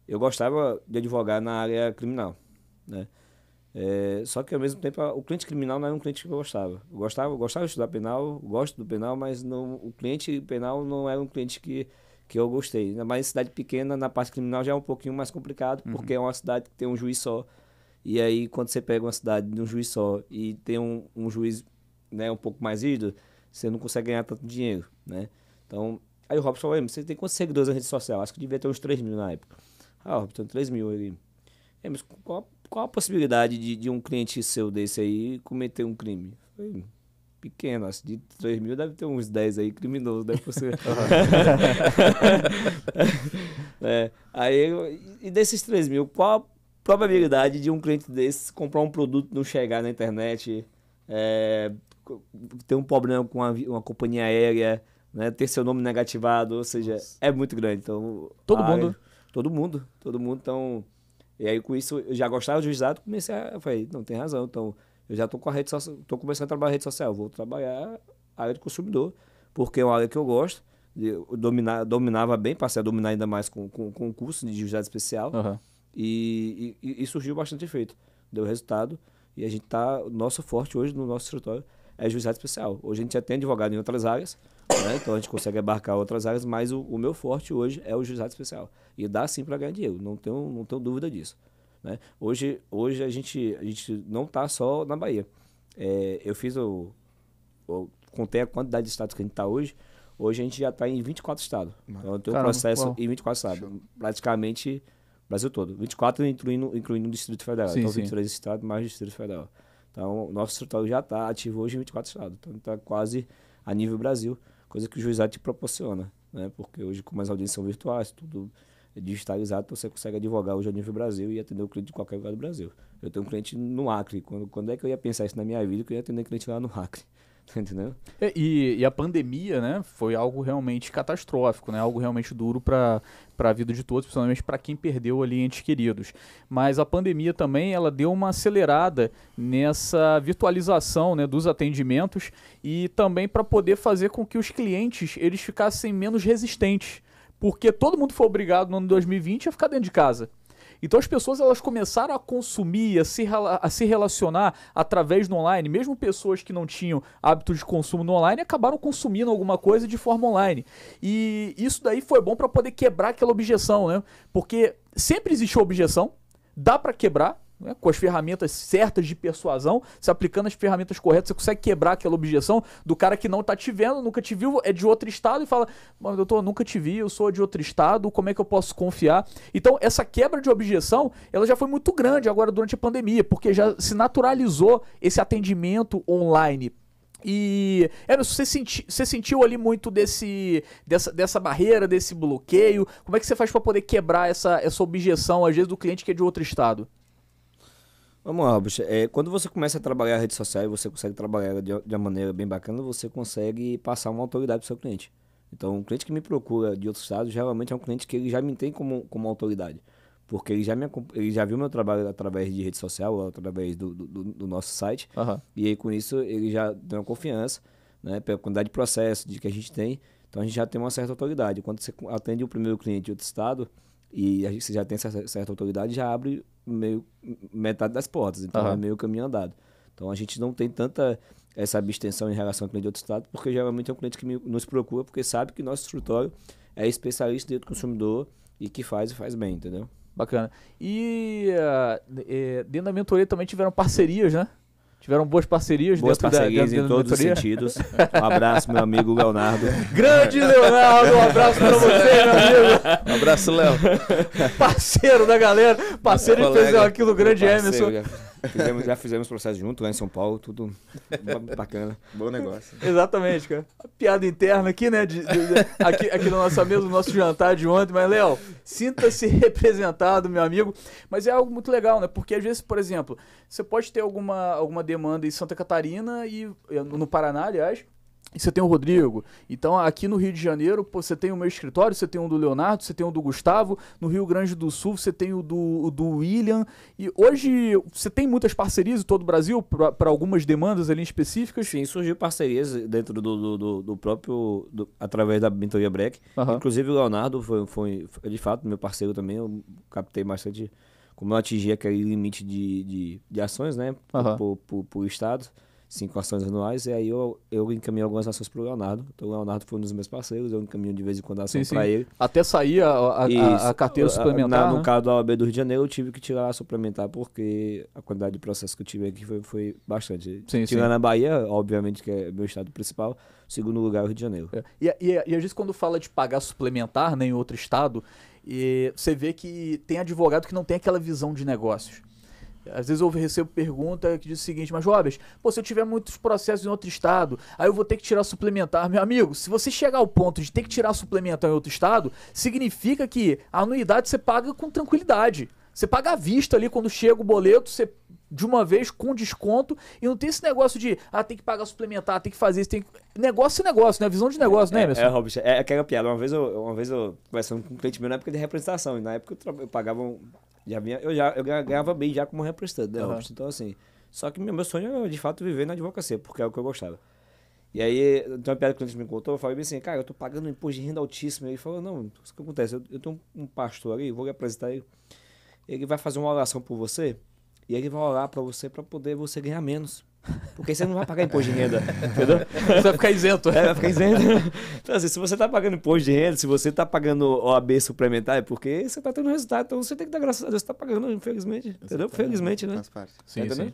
Eu gostava de advogar na área criminal, né? É, só que ao mesmo tempo o cliente criminal não era um cliente que eu gostava. Eu gostava, eu gostava de estudar penal, gosto do penal, mas não, o cliente penal não era um cliente que, que eu gostei. Ainda mais em cidade pequena, na parte criminal já é um pouquinho mais complicado, uhum. porque é uma cidade que tem um juiz só. E aí, quando você pega uma cidade de um juiz só e tem um, um juiz né, um pouco mais ido você não consegue ganhar tanto dinheiro. Né? Então, aí o Robson falou: você tem quantos seguidores na rede social? Acho que devia ter uns 3 mil na época. Ah, Robson, 3 mil Ele, É, mas qual qual a possibilidade de, de um cliente seu desse aí cometer um crime? Foi pequeno, acho de 3 mil deve ter uns 10 aí criminosos, deve né, ser. é, aí, e desses 3 mil, qual a probabilidade de um cliente desse comprar um produto não chegar na internet, é, ter um problema com uma, uma companhia aérea, né, ter seu nome negativado, ou seja, Nossa. é muito grande. Então, todo mundo. todo mundo, todo mundo. Então, e aí, com isso, eu já gostava do juizado, comecei a. Eu falei, não, tem razão. Então, eu já estou com a rede social, começando a trabalhar na rede social, vou trabalhar a área do consumidor, porque é uma área que eu gosto. Eu dominar, dominava bem, passei a dominar ainda mais com, com, com o curso de juizado especial. Uhum. E, e, e, surgiu bastante efeito. Deu resultado. E a gente tá. O nosso forte hoje no nosso escritório é juizado especial. Hoje a gente já tem advogado em outras áreas, né? Então a gente consegue abarcar outras áreas, mas o, o meu forte hoje é o juizado especial. E dá sim para ganhar dinheiro, não tenho, não tenho dúvida disso. Né? Hoje, hoje a, gente, a gente não está só na Bahia. É, eu fiz o, o. Contei a quantidade de estados que a gente está hoje. Hoje a gente já está em 24 estados. Então tem um processo bom. em 24 estados. Praticamente Brasil todo. 24 incluindo, incluindo o Distrito Federal. Sim, então sim. 23 estados mais Distrito Federal. Então nosso escritório já está ativo hoje em 24 estados. Então está quase a nível Brasil coisa que o juizado te proporciona, né? Porque hoje, como as audiências são virtuais, tudo é digitalizado, então você consegue advogar hoje a nível Brasil e atender o cliente de qualquer lugar do Brasil. Eu tenho um cliente no Acre. Quando, quando é que eu ia pensar isso na minha vida, que eu ia atender um cliente lá no Acre? Entendeu? É, e, e, a pandemia, né, foi algo realmente catastrófico, né, algo realmente duro para a vida de todos, principalmente para quem perdeu ali entes queridos. Mas a pandemia também, ela deu uma acelerada nessa virtualização, né, dos atendimentos e também para poder fazer com que os clientes, eles ficassem menos resistentes, porque todo mundo foi obrigado no ano 2020 a ficar dentro de casa. Então as pessoas elas começaram a consumir, a se, a se relacionar através do online. Mesmo pessoas que não tinham hábitos de consumo no online acabaram consumindo alguma coisa de forma online. E isso daí foi bom para poder quebrar aquela objeção, né? Porque sempre existe objeção, dá para quebrar, né, com as ferramentas certas de persuasão, se aplicando as ferramentas corretas, você consegue quebrar aquela objeção do cara que não está te vendo, nunca te viu, é de outro estado e fala: doutor, nunca te vi, eu sou de outro estado, como é que eu posso confiar? Então, essa quebra de objeção, ela já foi muito grande agora durante a pandemia, porque já se naturalizou esse atendimento online. E Eros, é, você, senti, você sentiu ali muito desse, dessa, dessa barreira, desse bloqueio? Como é que você faz para poder quebrar essa, essa objeção, às vezes, do cliente que é de outro estado? Vamos lá, bicho. É, quando você começa a trabalhar a rede social e você consegue trabalhar de, de uma maneira bem bacana, você consegue passar uma autoridade para seu cliente. Então, um cliente que me procura de outro estado geralmente é um cliente que ele já me tem como, como autoridade. Porque ele já, me, ele já viu meu trabalho através de rede social, através do, do, do nosso site. Uhum. E aí, com isso, ele já tem uma confiança, né? Pela quantidade de processo de que a gente tem. Então, a gente já tem uma certa autoridade. Quando você atende o primeiro cliente de outro estado, e a gente já tem essa certa autoridade, já abre meio metade das portas. Então uhum. é meio caminho andado. Então a gente não tem tanta essa abstenção em relação ao cliente de outro estado, porque geralmente é um cliente que me, nos procura porque sabe que nosso escritório é especialista dentro do consumidor e que faz e faz bem, entendeu? Bacana. E uh, dentro da mentoria também tiveram parcerias, né? tiveram boas parcerias boas dentro parcerias da, em todos os sentidos. Um abraço, meu amigo Leonardo. Grande Leonardo, um abraço para você, meu amigo. Um abraço, Léo. parceiro da galera, parceiro Meu de colega, aqui do grande Emerson. Fizemos, já fizemos processo junto lá em São Paulo, tudo bacana. Bom negócio. Exatamente, cara. A piada interna aqui, né? De, de, de, aqui, aqui na nossa mesa, no nosso jantar de ontem. Mas, Léo, sinta-se representado, meu amigo. Mas é algo muito legal, né? Porque às vezes, por exemplo, você pode ter alguma, alguma demanda em Santa Catarina e no Paraná, aliás. E você tem o Rodrigo. Então, aqui no Rio de Janeiro, pô, você tem o meu escritório, você tem o do Leonardo, você tem o do Gustavo. No Rio Grande do Sul, você tem o do, o do William. E hoje, você tem muitas parcerias em todo o Brasil para algumas demandas ali específicas? Sim, surgiu parcerias dentro do, do, do, do próprio. Do, através da mentoria Breck. Uhum. Inclusive, o Leonardo foi, foi, foi, de fato, meu parceiro também. Eu captei bastante como eu atingi aquele limite de, de, de ações, né? Uhum. Por, por, por, por Estado cinco ações anuais, e aí eu, eu encaminho algumas ações para o Leonardo. Então o Leonardo foi um dos meus parceiros, eu encaminho de vez em quando a ação para ele. Até sair a, a, e, a, a carteira suplementar. Na, né? No caso da OAB do Rio de Janeiro, eu tive que tirar a suplementar, porque a quantidade de processo que eu tive aqui foi, foi bastante. Sim, Tirando a Bahia, obviamente, que é meu estado principal, segundo lugar é o Rio de Janeiro. É. E, e, e às vezes quando fala de pagar suplementar né, em outro estado, e, você vê que tem advogado que não tem aquela visão de negócios. Às vezes eu recebo pergunta que diz o seguinte, mas Robert, pô, se eu tiver muitos processos em outro estado, aí eu vou ter que tirar suplementar. Meu amigo, se você chegar ao ponto de ter que tirar suplementar em outro estado, significa que a anuidade você paga com tranquilidade. Você paga à vista ali quando chega o boleto, você de uma vez com desconto e não tem esse negócio de ah, tem que pagar suplementar, tem que fazer isso, tem que... negócio é negócio, né? Visão de negócio, né, é, né, Emerson? É, Robert, é, é aquela piada. Uma vez eu, uma vez eu conversando com um cliente meu na época de representação, e na época eu, eu pagava um, já vinha, eu já eu ganhava bem já como representante, né, uhum. Então, assim. Só que meu sonho era, de fato, viver na advocacia, porque é o que eu gostava. E aí, então uma piada que o cliente me contou, eu falei assim, cara, eu tô pagando um imposto de renda altíssimo. Ele falou, não, o que acontece? Eu, eu tenho um, pastor ali, vou lhe apresentar ele. Ele vai fazer uma oração por você, e ele vai orar para você para poder você ganhar menos. Porque você não vai pagar imposto de renda, entendeu? Você vai ficar isento. É? é, vai ficar isento. Então, assim, se você está pagando imposto de renda, se você está pagando OAB suplementar, é porque você está tendo resultado. Então, você tem que dar graças a Deus, você está pagando, infelizmente. Entendeu? Felizmente, né? Faz parte. Sim, tá sim.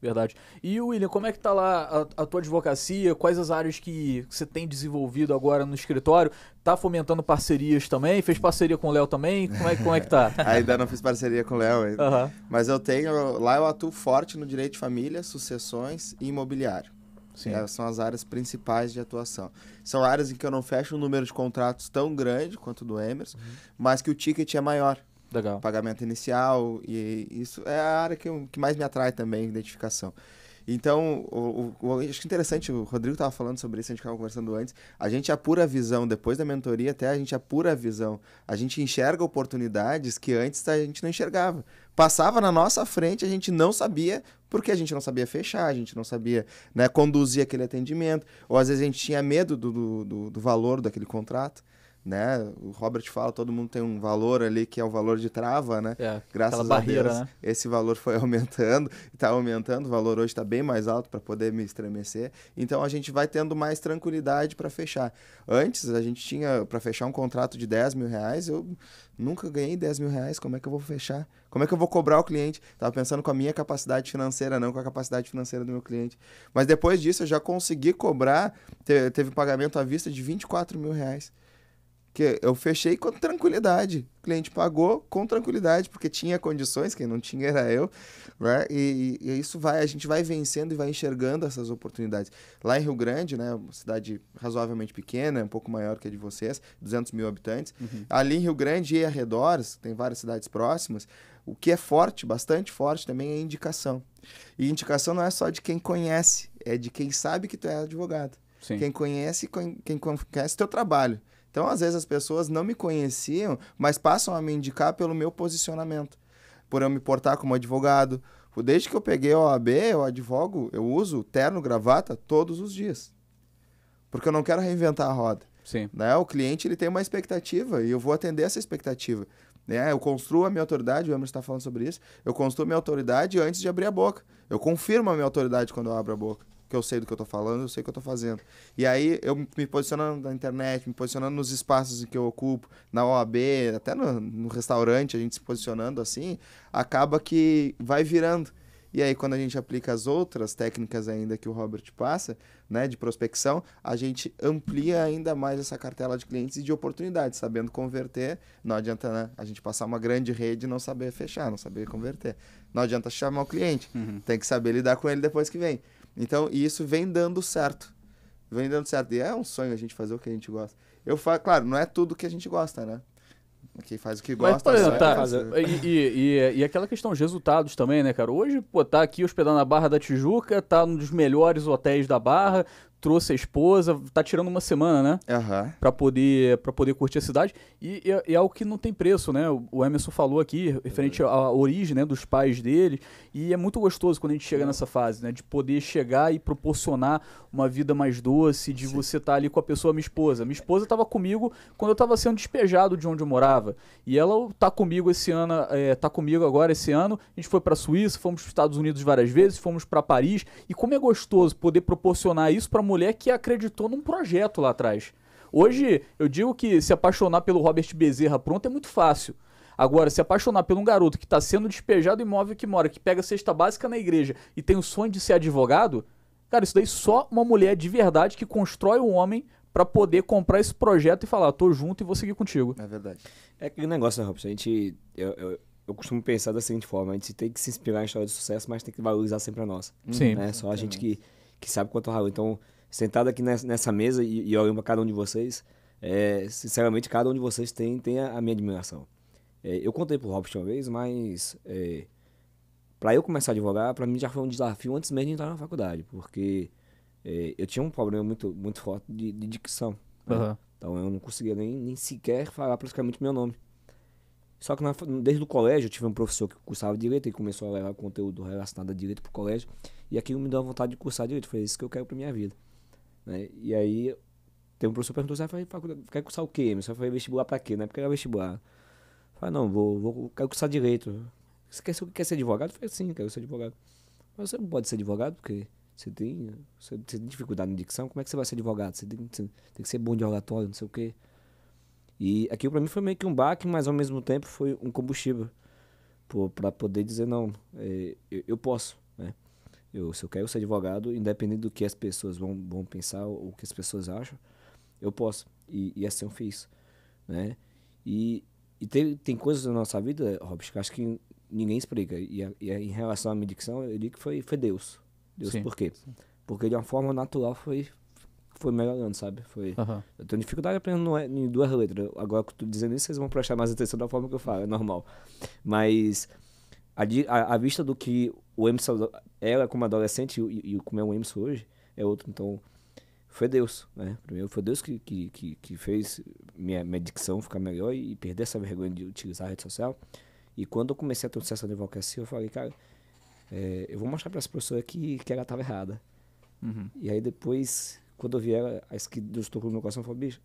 Verdade. E William, como é que tá lá a, a tua advocacia? Quais as áreas que você tem desenvolvido agora no escritório? Tá fomentando parcerias também? Fez parceria com o Léo também? Como é, como é que tá? ainda não fiz parceria com o Léo ainda. Uhum. Mas eu tenho. Lá eu atuo forte no direito de família, sucessões e imobiliário. Sim. são as áreas principais de atuação. São áreas em que eu não fecho um número de contratos tão grande quanto o do Emerson, uhum. mas que o ticket é maior. Legal. pagamento inicial, e isso é a área que, eu, que mais me atrai também, identificação. Então, o, o, o, acho que interessante, o Rodrigo estava falando sobre isso, a gente estava conversando antes. A gente apura a visão, depois da mentoria até, a gente apura a visão. A gente enxerga oportunidades que antes a gente não enxergava. Passava na nossa frente, a gente não sabia, porque a gente não sabia fechar, a gente não sabia né, conduzir aquele atendimento, ou às vezes a gente tinha medo do, do, do valor daquele contrato né? O Robert fala, todo mundo tem um valor ali que é o valor de trava, né? É, Graças a barreira, Deus, né? esse valor foi aumentando, está aumentando, o valor hoje está bem mais alto para poder me estremecer. Então a gente vai tendo mais tranquilidade para fechar. Antes a gente tinha para fechar um contrato de 10 mil reais, eu nunca ganhei 10 mil reais, como é que eu vou fechar? Como é que eu vou cobrar o cliente? Tava pensando com a minha capacidade financeira, não com a capacidade financeira do meu cliente. Mas depois disso eu já consegui cobrar, teve, teve pagamento à vista de 24 mil reais que eu fechei com tranquilidade. O cliente pagou com tranquilidade, porque tinha condições, quem não tinha era eu, né? E, e, isso vai, a gente vai vencendo e vai enxergando essas oportunidades. Lá em Rio Grande, né, uma cidade razoavelmente pequena, um pouco maior que a de vocês, 200 mil habitantes. Uhum. Ali em Rio Grande e arredores, tem várias cidades próximas, o que é forte, bastante forte também, é indicação. E indicação não é só de quem conhece, é de quem sabe que tu é advogado. Sim. Quem conhece, quem conhece teu trabalho. Então, às vezes, as pessoas não me conheciam, mas passam a me indicar pelo meu posicionamento, por eu me portar como advogado. Desde que eu peguei a OAB, eu advogo, eu uso terno, gravata todos os dias. Porque eu não quero reinventar a roda. Sim. Né? O cliente ele tem uma expectativa e eu vou atender essa expectativa. Né? Eu construo a minha autoridade, o Emerson está falando sobre isso. Eu construo a minha autoridade antes de abrir a boca. Eu confirmo a minha autoridade quando eu abro a boca que eu sei do que eu estou falando, eu sei o que eu estou fazendo. E aí eu me posicionando na internet, me posicionando nos espaços que eu ocupo, na OAB, até no, no, restaurante, a gente se posicionando assim, acaba que vai virando. E aí quando a gente aplica as outras técnicas ainda que o Robert passa, né, de prospecção, a gente amplia ainda mais essa cartela de clientes e de oportunidades, sabendo converter. Não adianta né, a gente passar uma grande rede e não saber fechar, não saber converter. Não adianta chamar o cliente, uhum. tem que saber lidar com ele depois que vem. Então, e isso vem dando certo. Vem dando certo. E é um sonho a gente fazer o que a gente gosta. Eu falo, claro, não é tudo que a gente gosta, né? Quem faz o que gosta. Mas, por exemplo, tá, e, e, e, aquela questão de resultados também, né, cara? Hoje, pô, tá aqui hospedando na Barra da Tijuca, tá num dos melhores hotéis da Barra, trouxe a esposa, tá tirando uma semana, né? Uhum. Pra, poder, para poder curtir a cidade. E é, é algo que não tem preço, né? O Emerson falou aqui, referente uhum. à origem né, dos pais dele. E é muito gostoso quando a gente chega uhum. nessa fase, né? De poder chegar e proporcionar uma vida mais doce, de Sim. você estar tá ali com a pessoa, minha esposa. Minha esposa tava comigo quando eu tava sendo despejado de onde eu morava. E ela tá comigo esse ano, é, tá comigo agora esse ano. A gente foi pra Suíça, fomos pros Estados Unidos várias vezes, fomos para Paris. E como é gostoso poder proporcionar isso pra mulher que acreditou num projeto lá atrás. Hoje, eu digo que se apaixonar pelo Robert Bezerra pronto é muito fácil. Agora, se apaixonar por um garoto que está sendo despejado do imóvel que mora, que pega cesta básica na igreja e tem o sonho de ser advogado, cara, isso daí só uma mulher de verdade que constrói um homem para poder comprar esse projeto e falar, tô junto e vou seguir contigo. É verdade. É aquele negócio, né, Robson? A gente. Eu, eu, eu, costumo pensar da seguinte forma: a gente tem que se inspirar em história de sucesso, mas tem que valorizar sempre a nossa. Sim. Né? Só a gente que, que sabe quanto ralo. Então sentado aqui nessa mesa e, e olhando para cada um de vocês, é, sinceramente, cada um de vocês tem, tem a, a minha admiração. É, eu contei para o Robson uma vez, mas é, para eu começar a advogar, para mim já foi um desafio antes mesmo de entrar na faculdade, porque é, eu tinha um problema muito, muito forte de, de dicção. Né? Uhum. Então eu não conseguia nem, nem sequer falar praticamente meu nome. Só que na, desde o colégio eu tive um professor que cursava direito e começou a levar conteúdo relacionado a direito para o colégio. E aquilo me deu a vontade de cursar direito. Foi isso que eu quero para minha vida. Né? E aí, tem um professor que perguntou, você vai faculdade, quer cursar o quê? Você vai vestibular pra quê? Na época era vestibular. Eu falei, não, vou, vou, quero cursar direito. Você quer, quer ser advogado? Eu falei, sim, quero ser advogado. Mas você não pode ser advogado porque você tem, você tem dificuldade na dicção, como é que você vai ser advogado? Você tem, tem que ser bom de oratório, não sei o quê. E aquilo para mim foi meio que um baque, mas ao mesmo tempo foi um combustível para poder dizer, não, é, eu, eu posso. Eu, se eu quero ser advogado, independente do que as pessoas vão, vão pensar ou o que as pessoas acham, eu posso. E, e assim eu fiz. Né? E, e tem, tem coisas na nossa vida, Robson, que acho que ninguém explica. E, a, é, e a, é em relação à medicção, eu digo que foi, foi Deus. Deus Sim. por quê? Sim. Porque de uma forma natural foi, foi melhorando, sabe? Foi, uhum. Eu tenho dificuldade aprendendo em duas letras. Agora que eu estou dizendo isso, vocês vão prestar mais atenção da forma que eu falo, é normal. Mas a vista do que o Emerson era como adolescente e, e como é o Emerson hoje, é outro. Então, foi Deus, né? Primeiro foi Deus que, que, que, que fez minha, minha dicção ficar melhor e, e, perder essa vergonha de utilizar a rede social. E quando eu comecei a ter um sucesso na advocacia, eu falei, cara, é, eu vou mostrar para as pessoas que, que ela estava errada. Uhum. E aí depois, quando eu vi ela, as que Deus tocou no meu coração, eu falei, bicho...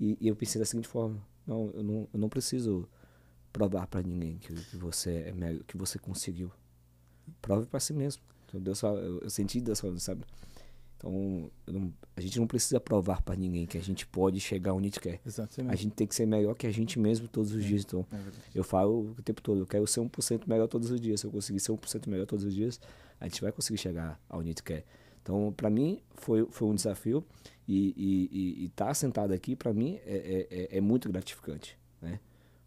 E, e eu pensei da seguinte forma, não, eu não, eu não preciso provar para ninguém que, que você é melhor que você conseguiu. Prove para si mesmo. Então, Deus fala, eu, eu senti Deus falando, sabe? Então, não, a gente não precisa provar para ninguém que a gente pode chegar onde a gente quer. Exatamente. A gente tem que ser melhor que a gente mesmo todos os é, dias. Então, é eu falo o tempo todo, eu quero ser 1% melhor todos os dias. Se eu conseguir ser 1% melhor todos os dias, a gente vai conseguir chegar onde a gente quer. Então, para mim, foi, foi um desafio. E estar tá sentado aqui, para mim, é, é, é, é muito gratificante.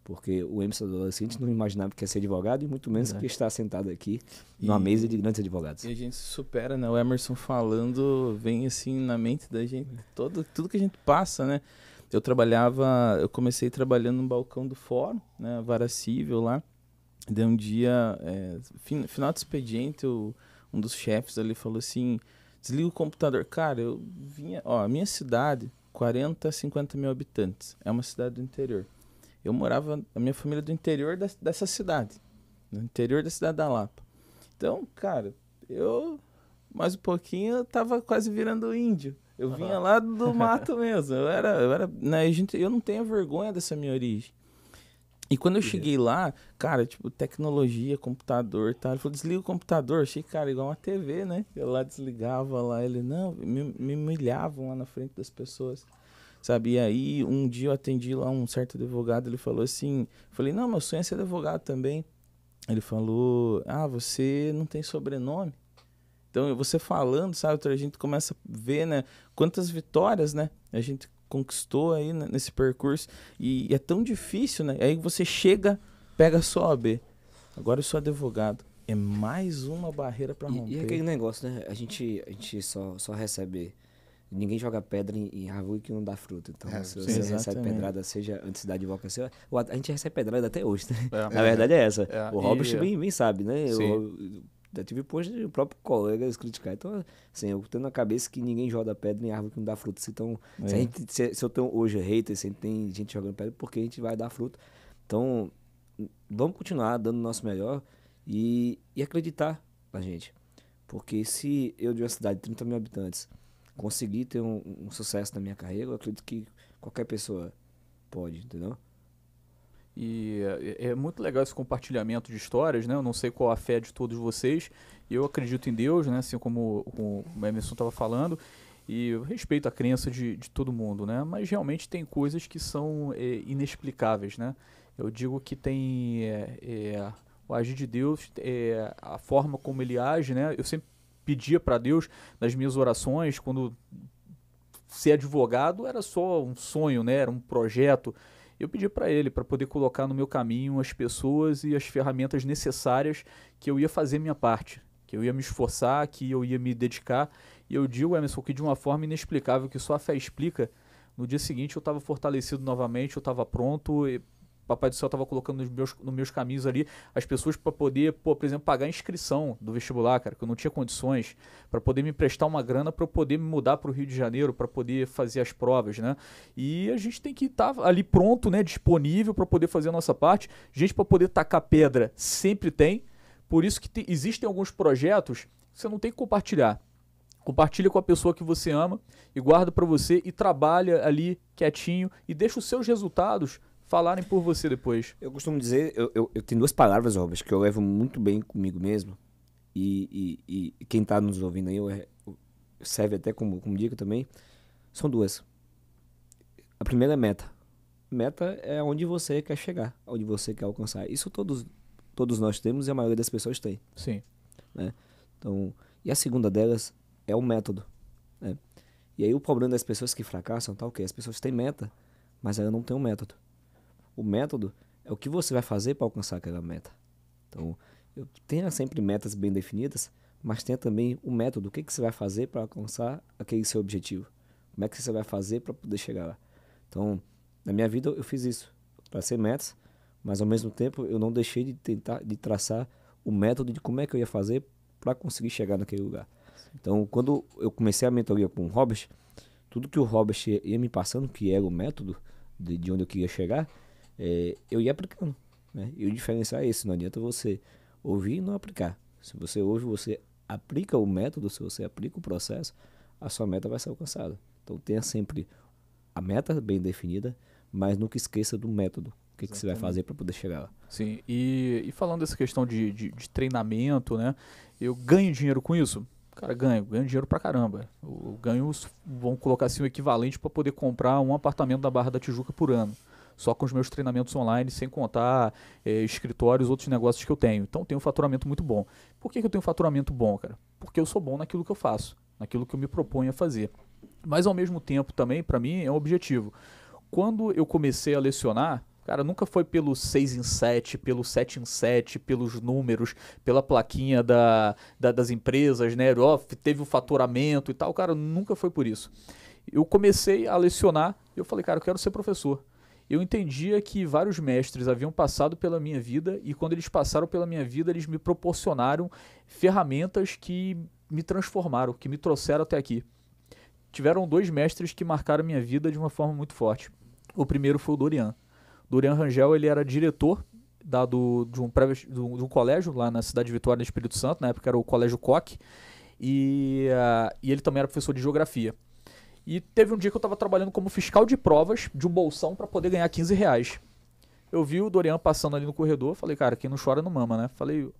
Porque o Emerson adolescente não imaginava que ia ser advogado e muito menos é. que está sentado aqui numa mesa de grandes advogados. E a gente se supera, né? O Emerson falando vem assim na mente da gente, todo, tudo que a gente passa, né? Eu trabalhava, eu comecei trabalhando no balcão do fórum, né? Vara civil lá. Daí um dia, é, fin, final do expediente, o um dos chefes ali falou assim: desliga o computador. Cara, eu vinha, ó, a minha cidade, 40, 50 mil habitantes, é uma cidade do interior eu morava, a minha família do interior da, dessa cidade, no interior da cidade da Lapa. Então, cara, eu, mais um pouquinho, eu tava quase virando índio. Eu vinha lá do mato mesmo. Eu era, eu era, né, gente, eu não tenho vergonha dessa minha origem. E quando eu cheguei lá, cara, tipo, tecnologia, computador e tal. Ele falou, desliga o computador. achei, cara, igual uma TV, né? Eu lá desligava lá. Ele, não, me, me humilhavam lá na frente das pessoas sabe? E aí, um dia eu atendi lá um certo advogado, ele falou assim, falei, não, meu sonho é ser advogado também. Ele falou, ah, você não tem sobrenome. Então, você falando, sabe, a gente começa a ver, né, quantas vitórias, né, a gente conquistou aí né, nesse percurso. E, e, é tão difícil, né? Aí você chega, pega só a Agora eu sou advogado. É mais uma barreira para romper. E, e é aquele negócio, né? A gente, a gente só, só recebe Ninguém joga pedra em, em árvore que não dá fruto. Então, é, se você sim, recebe pedrada, seja antes da advocacia, se a gente recebe pedrada até hoje, né? É, Na verdade é essa. É. O Robson e... bem, bem, sabe, né? Eu, já tive post de próprio colega criticar. Então, assim, eu tenho na cabeça que ninguém joga pedra em árvore que não dá fruto. Então, se, a é. gente, se, se eu tenho hoje hater, se tem gente jogando pedra, porque a gente vai dar fruto. Então, vamos continuar dando o nosso melhor e, e acreditar na gente. Porque se eu de uma cidade de 30 mil habitantes consegui ter um, um, sucesso na minha carreira, eu acredito que qualquer pessoa pode, entendeu? E é, é muito legal esse compartilhamento de histórias, né? Eu não sei qual a fé de todos vocês. Eu acredito em Deus, né? Assim como, o Emerson estava falando. E eu respeito a crença de, de todo mundo, né? Mas realmente tem coisas que são é, inexplicáveis, né? Eu digo que tem é, é o agir de Deus, é, a forma como ele age, né? Eu sempre pedia para Deus nas minhas orações, quando ser advogado era só um sonho, né? Era um projeto. Eu pedi para ele para poder colocar no meu caminho as pessoas e as ferramentas necessárias que eu ia fazer minha parte, que eu ia me esforçar, que eu ia me dedicar. E eu digo, Emerson, que de uma forma inexplicável que só a fé explica, no dia seguinte eu estava fortalecido novamente, eu estava pronto Papai do Céu estava colocando nos meus, nos meus caminhos ali as pessoas para poder, pô, por exemplo, pagar a inscrição do vestibular, cara, que eu não tinha condições, para poder me prestar uma grana para eu poder me mudar para o Rio de Janeiro, para poder fazer as provas, né? E a gente tem que estar tá ali pronto, né, disponível para poder fazer a nossa parte. Gente para poder tacar pedra sempre tem. Por isso que te, existem alguns projetos que você não tem que compartilhar. Compartilha com a pessoa que você ama e guarda para você e trabalha ali quietinho e deixa os seus resultados falarem por você depois. Eu costumo dizer, eu, eu, eu tenho duas palavras, Robert, que eu levo muito bem comigo mesmo. E, e, e quem está nos ouvindo aí é, eu, serve até como, como dica também. São duas. A primeira é meta. Meta é onde você quer chegar, onde você quer alcançar. Isso todos, todos nós temos e a maioria das pessoas tem. Sim. Né? Então, e a segunda delas é o método. Né? E aí o problema das pessoas que fracassam tal o que as pessoas têm meta, mas elas não têm um método. O método é o que você vai fazer para alcançar aquela meta. Então, tenha sempre metas bem definidas, mas tenha também o método. O que, que você vai fazer para alcançar aquele seu objetivo? Como é que você vai fazer para poder chegar lá? Então, na minha vida eu fiz isso. ser metas, mas ao mesmo tempo eu não deixei de tentar de traçar o método de como é que eu ia fazer para conseguir chegar naquele lugar. Então, quando eu comecei a mentoria com o Robert, tudo que o Robert ia me passando, que era o método de, de onde eu queria chegar, é, eu ia aplicando. Né? E o diferencial é esse, não adianta você ouvir e não aplicar. Se você ouve, você aplica o método, se você aplica o processo, a sua meta vai ser alcançada. Então tenha sempre a meta bem definida, mas nunca esqueça do método. O que, que você vai fazer para poder chegar lá. Sim, e, e falando dessa questão de, de, de treinamento, né? Eu ganho dinheiro com isso? Cara, ganho, ganho dinheiro pra caramba. Eu ganho, vamos colocar assim, o equivalente para poder comprar um apartamento da Barra da Tijuca por ano só com os meus treinamentos online, sem contar é, escritórios, outros negócios que eu tenho. Então, eu tenho um faturamento muito bom. Por que, que eu tenho um faturamento bom, cara? Porque eu sou bom naquilo que eu faço, naquilo que eu me proponho a fazer. Mas, ao mesmo tempo, também, para mim, é um objetivo. Quando eu comecei a lecionar, Cara, nunca foi pelo 6 em 7, pelo 7 em 7, pelos números, pela plaquinha da, da das empresas, né? Oh, teve o faturamento e tal. Cara, nunca foi por isso. Eu comecei a lecionar e eu falei, cara, eu quero ser professor eu entendia que vários mestres haviam passado pela minha vida e quando eles passaram pela minha vida, eles me proporcionaram ferramentas que me transformaram, que me trouxeram até aqui. Tiveram dois mestres que marcaram minha vida de uma forma muito forte. O primeiro foi o Dorian. Dorian Rangel, ele era diretor da, do, de, um pré, de um colégio lá na cidade de Vitória, no Espírito Santo, na época era o Colégio Coque, e, uh, e ele também era professor de geografia. E teve um dia que eu estava trabalhando como fiscal de provas de um bolsão para poder ganhar 15 reais. Eu vi o Dorian passando ali no corredor, falei, cara, quem não chora não mama, né? Falei,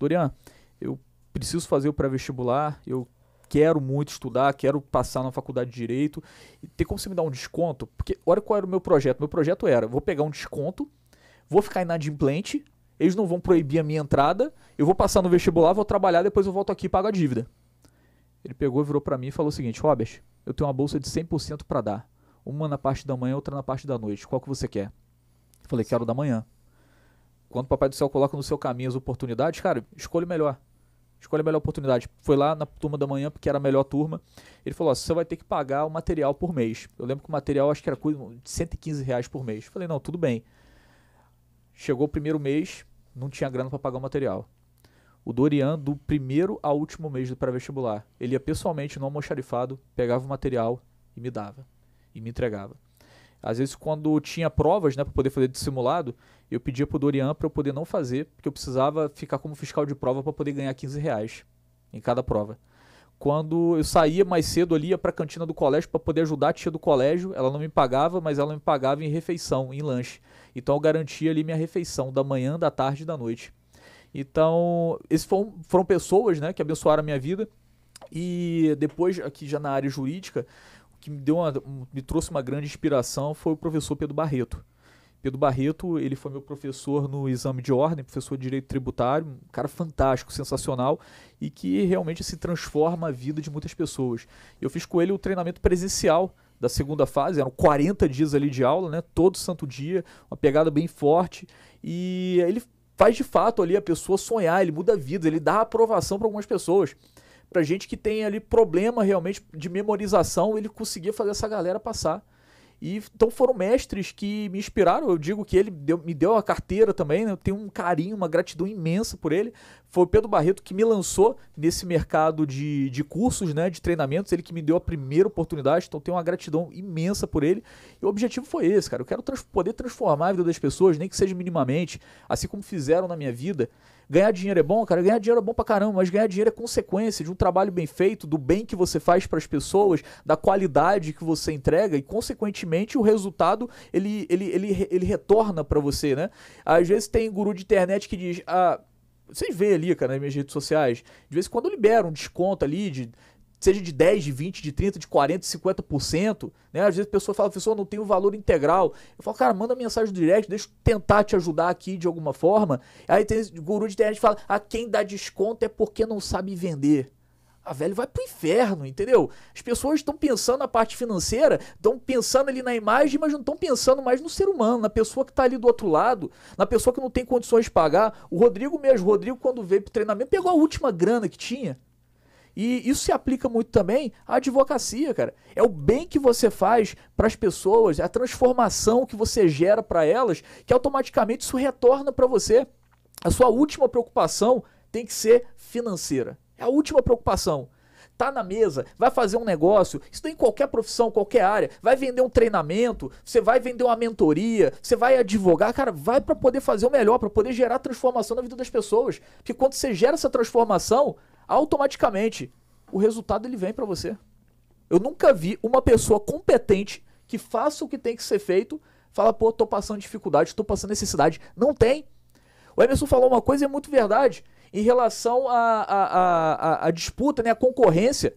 Dorian, eu preciso fazer o pré-vestibular, eu quero muito estudar, quero passar na faculdade de Direito. E tem como você me dar um desconto? Porque olha qual era o meu projeto. Meu projeto era, vou pegar um desconto, vou ficar inadimplente, eles não vão proibir a minha entrada, eu vou passar no vestibular, vou trabalhar, depois eu volto aqui e pago a dívida. Ele pegou, virou para mim e falou o seguinte: Robert, eu tenho uma bolsa de 100% para dar. Uma na parte da manhã, outra na parte da noite. Qual que você quer? Eu falei: quero da manhã. Quando o Papai do Céu coloca no seu caminho as oportunidades, cara, escolhe melhor. Escolhe a melhor oportunidade. Foi lá na turma da manhã, porque era a melhor turma. Ele falou: ó, você vai ter que pagar o material por mês. Eu lembro que o material acho que era coisa de 115 reais por mês. Eu falei: não, tudo bem. Chegou o primeiro mês, não tinha grana para pagar o material o Dorian do primeiro ao último mês do pré-vestibular. Ele ia pessoalmente no almoxarifado, pegava o material e me dava. E me entregava. Às vezes, quando tinha provas, né, para poder fazer de simulado, eu pedia pro Dorian para eu poder não fazer, porque eu precisava ficar como fiscal de prova para poder ganhar 15 reais em cada prova. Quando eu saía mais cedo ali, ia pra cantina do colégio para poder ajudar a tia do colégio. Ela não me pagava, mas ela me pagava em refeição, em lanche. Então eu garantia ali minha refeição da manhã, da tarde e da noite. Então, esses foram, foram pessoas né, que abençoaram a minha vida. E depois, aqui já na área jurídica, o que me, deu uma, me trouxe uma grande inspiração foi o professor Pedro Barreto. Pedro Barreto, ele foi meu professor no exame de ordem, professor de direito tributário, um cara fantástico, sensacional e que realmente se assim, transforma a vida de muitas pessoas. Eu fiz com ele o treinamento presencial da segunda fase, eram 40 dias ali de aula, né, todo santo dia, uma pegada bem forte e ele faz de fato ali a pessoa sonhar, ele muda a vida, ele dá aprovação para algumas pessoas. Para gente que tem ali problema realmente de memorização, ele conseguia fazer essa galera passar. E, então foram mestres que me inspiraram. Eu digo que ele deu, me deu a carteira também, né? eu tenho um carinho, uma gratidão imensa por ele. Foi o Pedro Barreto que me lançou nesse mercado de, de cursos, né? de treinamentos, ele que me deu a primeira oportunidade, então tenho uma gratidão imensa por ele. E o objetivo foi esse, cara. Eu quero trans poder transformar a vida das pessoas, nem que seja minimamente, assim como fizeram na minha vida. Ganhar dinheiro é bom, cara? Ganhar dinheiro é bom pra caramba, mas ganhar dinheiro é consequência de um trabalho bem feito, do bem que você faz para as pessoas, da qualidade que você entrega e, consequentemente, o resultado ele, ele, ele, ele retorna para você, né? Às vezes tem guru de internet que diz. Ah, vocês veem ali, cara, nas minhas redes sociais, de vez em quando eu libero um desconto ali de seja de 10, de 20, de 30, de 40, 50%, né? Às vezes a pessoa fala, pessoal, não tem o valor integral. Eu falo, cara, manda mensagem no direct, deixa eu tentar te ajudar aqui de alguma forma. Aí tem guru de internet que fala, ah, quem dá desconto é porque não sabe vender. A ah, velho vai pro inferno, entendeu? As pessoas estão pensando na parte financeira, estão pensando ali na imagem, mas não estão pensando mais no ser humano, na pessoa que está ali do outro lado, na pessoa que não tem condições de pagar. O Rodrigo mesmo, o Rodrigo, quando veio pro treinamento, pegou a última grana que tinha e isso se aplica muito também à advocacia, cara. É o bem que você faz para as pessoas, é a transformação que você gera para elas, que automaticamente isso retorna para você. A sua última preocupação tem que ser financeira. É a última preocupação tá na mesa, vai fazer um negócio, isso em qualquer profissão, qualquer área, vai vender um treinamento, você vai vender uma mentoria, você vai advogar, cara, vai para poder fazer o melhor, para poder gerar transformação na vida das pessoas. Porque quando você gera essa transformação, automaticamente o resultado ele vem para você. Eu nunca vi uma pessoa competente que faça o que tem que ser feito, fala, pô, tô passando dificuldade, tô passando necessidade. Não tem. O Emerson falou uma coisa e é muito verdade em relação à a, a, a, a, disputa, né, a concorrência.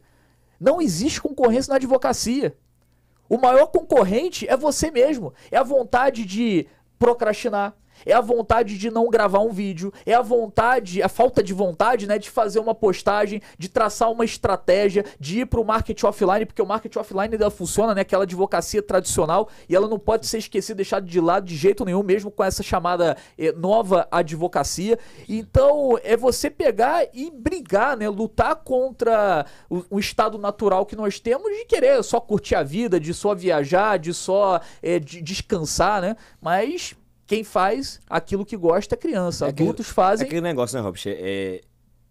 Não existe concorrência na advocacia. O maior concorrente é você mesmo. É a vontade de procrastinar, é a vontade de não gravar um vídeo, é a vontade, a falta de vontade, né, de fazer uma postagem, de traçar uma estratégia, de ir para o marketing offline, porque o marketing offline ainda funciona, né, aquela advocacia tradicional, e ela não pode ser esquecida, deixada de lado de jeito nenhum, mesmo com essa chamada eh, nova advocacia. Então, é você pegar e brigar, né, lutar contra o, o estado natural que nós temos de querer só curtir a vida, de só viajar, de só eh, de descansar, né? Mas quem faz aquilo que gosta é criança. É Adultos aquele, fazem. É aquele negócio, né, Robson? É,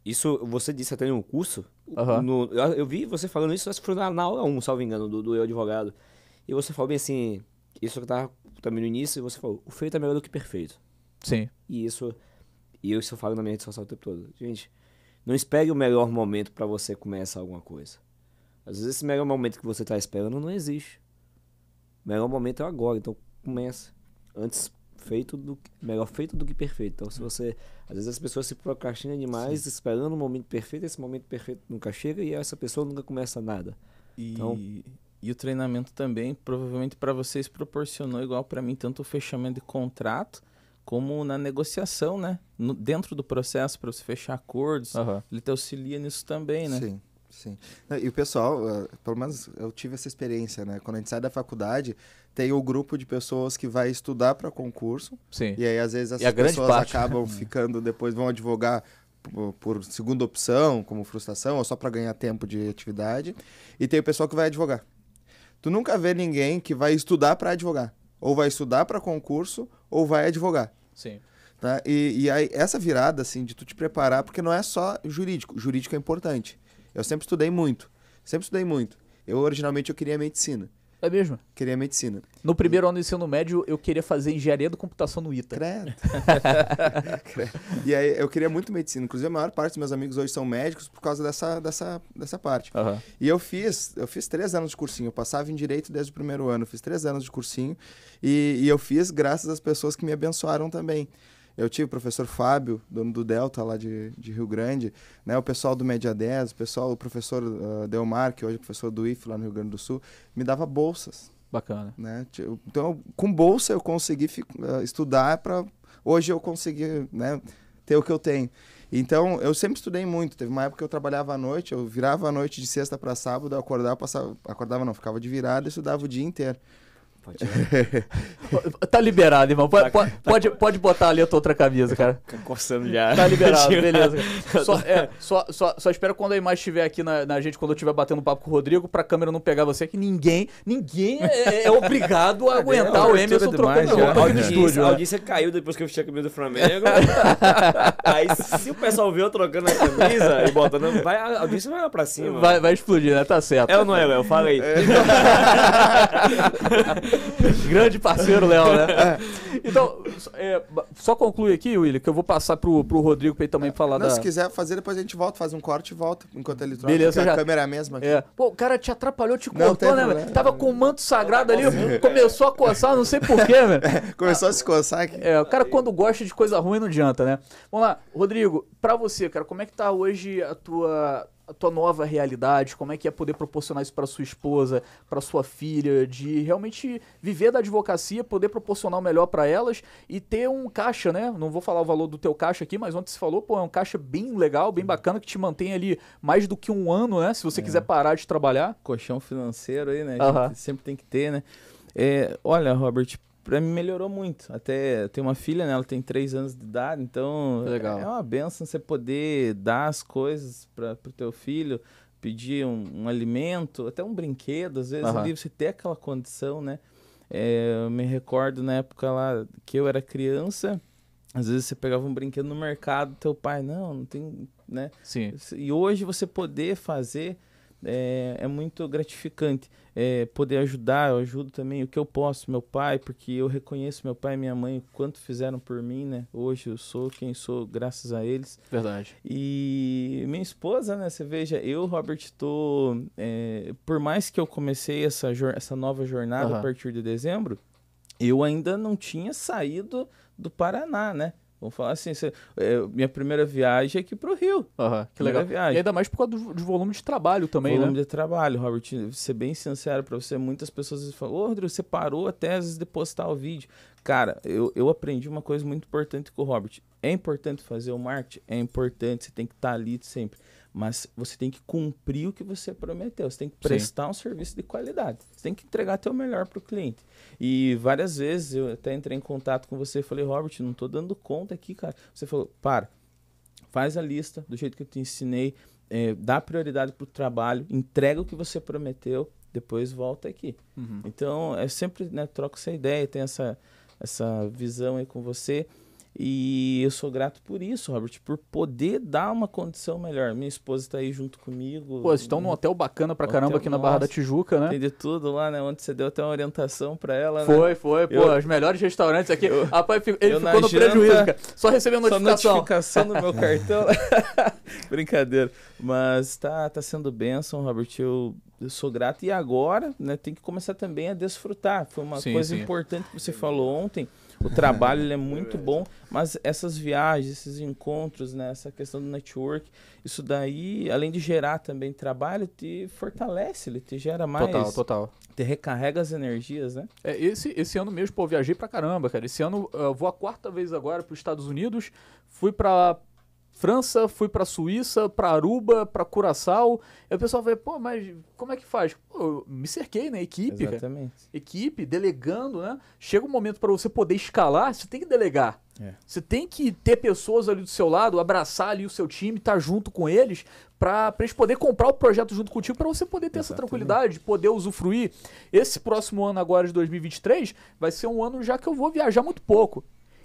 isso você disse até em um curso. Uhum. No, eu, eu, vi você falando isso, acho que foi na, aula 1, salvo engano, do, do, Eu Advogado. E você falou bem assim. Isso que tava também no início, e você falou: o feito é melhor do que perfeito. Sim. E isso. E eu, isso eu falo na minha rede social o tempo todo. Gente, não espere o melhor momento para você começar alguma coisa. Às vezes esse melhor momento que você está esperando não existe. O melhor momento é agora, então comece. Antes feito do melhor feito do que perfeito. Então, se você às vezes as pessoas se procrastinam demais Sim. esperando o momento perfeito, esse momento perfeito nunca chega e essa pessoa nunca começa nada. E, então, e o treinamento também provavelmente para vocês proporcionou igual para mim tanto o fechamento de contrato como na negociação, né? No, dentro do processo para você fechar acordos, uhum. ele te auxilia nisso também, né? Sim, sim. E o pessoal, ah, pelo menos eu tive essa experiência, né? Quando a gente sai da faculdade, tem o grupo de pessoas que vai estudar para concurso. Sim. E aí, às vezes, as pessoas parte, acabam ficando, depois vão advogar por, por segunda opção, como frustração, ou só para ganhar tempo de atividade. E tem o pessoal que vai advogar. Tu nunca vê ninguém que vai estudar para advogar. Ou vai estudar para concurso, ou vai advogar. Sim. Tá? E, e aí, essa virada, assim, de tu te preparar, porque não é só jurídico. Jurídico é importante. Eu sempre estudei muito. Sempre estudei muito. Eu, originalmente, eu queria medicina. É mesmo? Queria medicina. No primeiro e... ano do ensino médio, eu queria fazer engenharia do computação no ITA. Credo. Credo. E aí, eu queria muito medicina. Inclusive, a maior parte dos meus amigos hoje são médicos por causa dessa, dessa, dessa parte. Uhum. E eu fiz, eu fiz três anos de cursinho. Eu passava em direito desde o primeiro ano. Eu fiz três anos de cursinho. E, e eu fiz graças às pessoas que me abençoaram também. Eu tive o professor Fábio, dono do Delta lá de, de Rio Grande, né? o pessoal do Média 10, o pessoal, o professor uh, Delmar, que hoje é professor do IF lá no Rio Grande do Sul, me dava bolsas. Bacana. Né? Então, com bolsa eu consegui uh, estudar para... Hoje eu consegui né, ter o que eu tenho. Então, eu sempre estudei muito. Teve uma época que eu trabalhava à noite, eu virava à noite de sexta para sábado, eu acordava, passava, acordava não, ficava de virada e estudava o dia inteiro pode tá liberado, irmão. Pode, tá, pode, tá, pode botar ali a tua outra camisa, cara. Tá coçando já. Tá liberado, beleza. Só, é, só, só, só, espero quando a imagem estiver aqui na, na gente, quando eu estiver batendo papo com o Rodrigo, pra câmera não pegar você, que ninguém, ninguém é, é, é obrigado a é, aguentar o Emerson trocando roupa aqui no estúdio. A né? audiência caiu depois que eu fiz a camisa do Flamengo. Aí se o pessoal vê eu trocando a camisa e botando, vai, a audiência vai lá pra cima. Vai, vai explodir, né? Tá certo. É ou não é, Léo? Fala aí. É. Grande parceiro, Léo, né? É. Então, é, só conclui aqui, William, que eu vou passar pro, pro Rodrigo pra ele também é, falar. Não, da... se quiser fazer, depois a gente volta, faz um corte e volta, enquanto ele troca. Beleza, já... a câmera é a mesma. Aqui. É. Pô, o cara te atrapalhou, te não, cortou, né, velho? Tava com o manto sagrado ali, começou a coçar, não sei porquê, velho. É, começou a se coçar aqui. É, o cara quando gosta de coisa ruim não adianta, né? Vamos lá, Rodrigo, pra você, cara, como é que tá hoje a tua a tua nova realidade, como é que é poder proporcionar isso para sua esposa, para sua filha, de realmente viver da advocacia, poder proporcionar o melhor para elas e ter um caixa, né? Não vou falar o valor do teu caixa aqui, mas ontem se falou, pô, é um caixa bem legal, bem bacana que te mantém ali mais do que um ano, né? Se você é. quiser parar de trabalhar. Colchão financeiro aí, né? Uh -huh. Sempre tem que ter, né? É, olha, Robert, para mim melhorou muito. Até tenho uma filha, né? Ela tem três anos de idade, então Legal. é uma benção você poder dar as coisas para o teu filho, pedir um, um, alimento, até um brinquedo, às vezes uhum. ali você ter aquela condição, né? É, eu me recordo na época lá que eu era criança, às vezes você pegava um brinquedo no mercado, teu pai, não, não tem, né? Sim. E hoje você poder fazer é, é muito gratificante é, poder ajudar, eu ajudo também o que eu posso, meu pai, porque eu reconheço meu pai e minha mãe, o quanto fizeram por mim, né? Hoje eu sou quem sou, graças a eles. Verdade. E minha esposa, né? Você veja, eu, Robert, tô. É, por mais que eu comecei essa, essa nova jornada uhum. a partir de dezembro, eu ainda não tinha saído do Paraná, né? Vamos falar assim, é, minha primeira viagem é aqui pro Rio. Uhum, que legal. Viagem. E ainda mais por causa do, do volume de trabalho também, volume né? Volume de trabalho, Robert. Ser bem sincero para você, muitas pessoas falam, ô, oh, Rodrigo, você parou até às vezes de postar o vídeo. Cara, eu, eu aprendi uma coisa muito importante com o Robert. É importante fazer o marketing? É importante, você tem que estar tá ali sempre. Mas você tem que cumprir o que você prometeu. Você tem que prestar Sim. um serviço de qualidade. Você tem que entregar o melhor para o cliente. E várias vezes eu até entrei em contato com você e falei, Robert, não estou dando conta aqui, cara. Você falou, para, faz a lista do jeito que eu te ensinei, é, dá prioridade para o trabalho, entrega o que você prometeu, depois volta aqui. Uhum. Então, eu é sempre né, troco essa ideia, tenho essa, essa visão aí com você. E eu sou grato por isso, Robert, por poder dar uma condição melhor. Minha esposa está aí junto comigo. Pô, vocês estão num né? hotel bacana pra caramba hotel, aqui na Barra nossa, da Tijuca, né? Entendi tudo lá, né? Onde você deu até uma orientação pra ela, né? Foi, né? foi. Pô, eu, os melhores restaurantes aqui. Eu, Rapaz, ele ficou no janta, prejuízo, cara. Só recebeu notificação. Só notificação no meu cartão. Brincadeira. Mas tá, tá sendo bênção, Robert. Eu eu sou grato. E agora, né, tem que começar também a desfrutar. Foi uma sim, coisa sim. importante que você falou ontem o trabalho ele é, é muito bom, mas essas viagens, esses encontros, né, essa questão do network, isso daí, além de gerar também trabalho, te fortalece, ele te gera mais. Total, total. Te recarrega as energias, né? É, esse, esse ano mesmo, pô, viajei pra caramba, cara. Esse ano, eu vou a quarta vez agora pros Estados Unidos, fui pra França, fui para Suíça, para Aruba, para Curaçao. E o pessoal vai, pô, mas como é que faz? Pô, eu me cerquei, né? Equipe. Exatamente. Cara. Equipe, delegando, né? Chega um momento para você poder escalar, você tem que delegar. É. Você tem que ter pessoas ali do seu lado, abraçar ali o seu time, estar tá junto com eles, para eles poderem comprar o projeto junto contigo, para você poder ter Exatamente. essa tranquilidade, poder usufruir. Esse próximo ano, agora de 2023, vai ser um ano já que eu vou viajar muito pouco.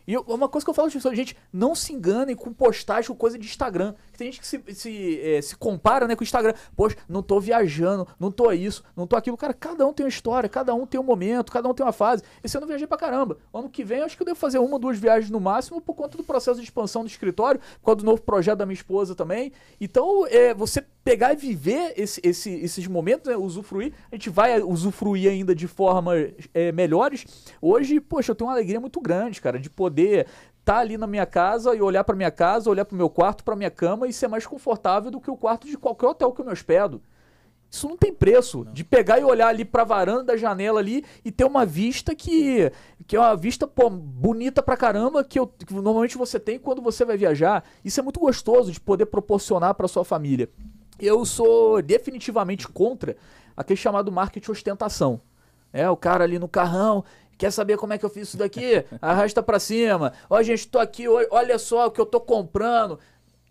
E eu, uma coisa que eu falo, pessoas gente, não se enganem com postagem com coisa de Instagram. Tem gente que se, se, é, se compara né, com o Instagram. Poxa, não tô viajando, não tô isso, não tô aquilo. Cara, cada um tem uma história, cada um tem um momento, cada um tem uma fase. Esse ano eu viajei pra caramba. Ano que vem eu acho que eu devo fazer uma, duas viagens no máximo por conta do processo de expansão do escritório, por conta do novo projeto da minha esposa também. Então, é, você pegar e viver esse, esse, esses momentos, né, usufruir. A gente vai usufruir ainda de formas é, melhores. Hoje, poxa, eu tenho uma alegria muito grande, cara, de poder poder estar tá ali na minha casa e olhar para minha casa, olhar para o meu quarto, para minha cama e ser mais confortável do que o quarto de qualquer hotel que eu me hospedo. Isso não tem preço. Não. De pegar e olhar ali para a varanda da janela ali e ter uma vista que, que é uma vista pô, bonita pra caramba que, eu, que normalmente você tem quando você vai viajar. Isso é muito gostoso de poder proporcionar para sua família. Eu sou definitivamente contra aquele chamado marketing ostentação. É, o cara ali no carrão, Quer saber como é que eu fiz isso daqui? Arrasta para cima. Ó, oh, gente, tô aqui, olha só o que eu tô comprando.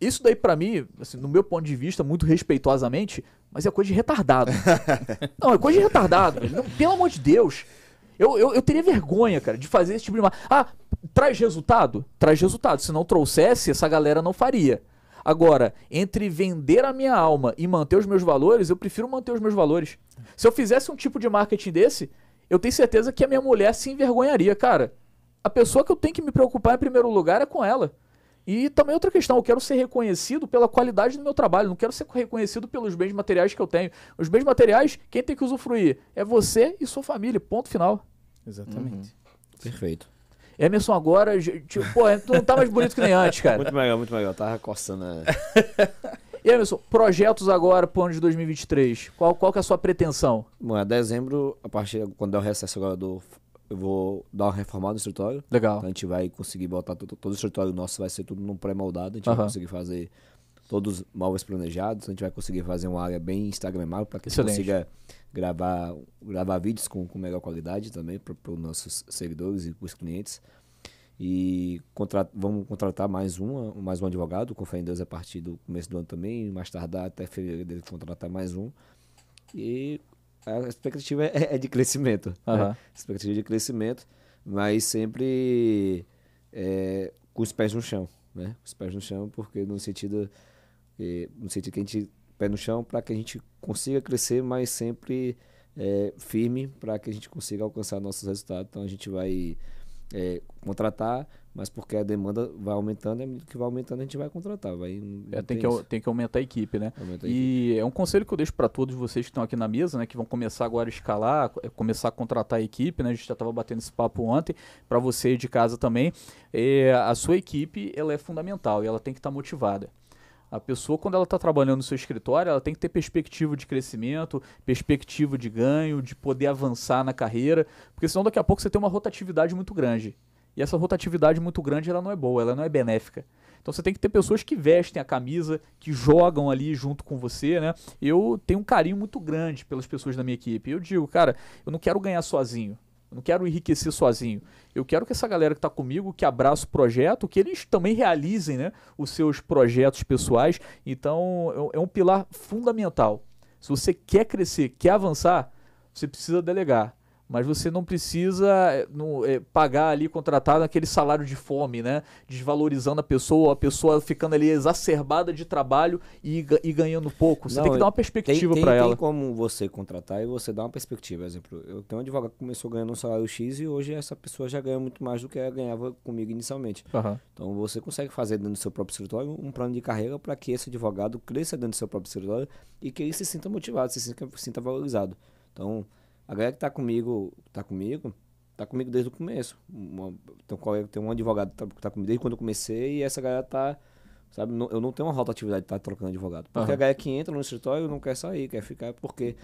Isso daí para mim, assim, no meu ponto de vista, muito respeitosamente, mas é coisa de retardado. não, é coisa de retardado. Não, pelo amor de Deus. Eu, eu, eu, teria vergonha, cara, de fazer esse tipo de. Ah, traz resultado? Traz resultado. Se não trouxesse, essa galera não faria. Agora, entre vender a minha alma e manter os meus valores, eu prefiro manter os meus valores. Se eu fizesse um tipo de marketing desse, eu tenho certeza que a minha mulher se envergonharia, cara. A pessoa que eu tenho que me preocupar em primeiro lugar é com ela. E também outra questão, eu quero ser reconhecido pela qualidade do meu trabalho, não quero ser reconhecido pelos bens materiais que eu tenho. Os bens materiais, quem tem que usufruir? É você e sua família, ponto final. Exatamente. Uhum. Perfeito. Emerson agora, tipo, pô, não tá mais bonito que nem antes, cara. Muito melhor, muito melhor. Tava coçando. Né? A... E Emerson, projetos agora para o ano de 2023. Qual, qual que é a sua pretensão? Bom, é dezembro, a partir quando der é o recesso agora do. Eu vou dar uma reformada no escritório. Legal. Então a gente vai conseguir botar todo o escritório nosso, vai ser tudo num pré-moldado. A gente uhum. vai conseguir fazer todos os móveis planejados. A gente vai conseguir fazer uma área bem Instagramável para que Excelente. a gente consiga gravar, gravar vídeos com, com melhor qualidade também para os nossos seguidores e para os clientes. E vamos contratar mais, uma, mais um advogado, com fé em Deus, a partir do começo do ano também, mais tardar até fevereiro contratar mais um. E a expectativa é, é de crescimento. Uhum. Né? Expectativa de crescimento, mas sempre é, com os pés no chão. Né? Os pés no chão, porque no sentido, é, no sentido que a gente pé no chão para que a gente consiga crescer, mas sempre é, firme para que a gente consiga alcançar nossos resultados. Então a gente vai é, contratar, mas porque a demanda vai aumentando, é que vai aumentando a gente vai contratar. Vai, é, tem, tem, que, tem que aumentar a equipe, né? A e equipe. é um conselho que eu deixo para todos vocês que estão aqui na mesa, né? Que vão começar agora a escalar, é, começar a contratar a equipe, né? A gente já estava batendo esse papo ontem, para você de casa também. É, a sua equipe, ela é fundamental e ela tem que estar tá motivada. A pessoa, quando ela está trabalhando no seu escritório, ela tem que ter perspectiva de crescimento, perspectiva de ganho, de poder avançar na carreira, porque senão daqui a pouco você tem uma rotatividade muito grande. E essa rotatividade muito grande ela não é boa, ela não é benéfica. Então você tem que ter pessoas que vestem a camisa, que jogam ali junto com você, né? Eu tenho um carinho muito grande pelas pessoas da minha equipe. Eu digo, cara, eu não quero ganhar sozinho. Eu não quero enriquecer sozinho. Eu quero que essa galera que está comigo, que abraça o projeto, que eles também realizem né, os seus projetos pessoais. Então, é um é pilar fundamental. Se você quer crescer, quer avançar, você precisa delegar mas você não precisa é, pagar ali, contratar aquele salário de fome, né? Desvalorizando a pessoa, a pessoa ficando ali exacerbada de trabalho e, e ganhando pouco. Você não, tem que dar uma perspectiva para ela. Tem como você contratar e você dar uma perspectiva. exemplo, eu tenho um advogado que começou ganhando um salário X e hoje essa pessoa já ganha muito mais do que ela ganhava comigo inicialmente. Uhum. Então você consegue fazer dentro do seu próprio escritório um plano de carreira para que esse advogado cresça dentro do seu próprio escritório e que ele se sinta motivado, se sinta, se sinta valorizado. Então, a galera que tá comigo, tá comigo, tá comigo desde o começo. Uma, então, é, tem um advogado tá, que tá, comigo desde quando eu comecei e essa galera tá. Sabe, não, eu não tenho uma rotatividade de estar tá trocando advogado. Porque uhum. a galera que entra no escritório não quer sair, quer ficar, porque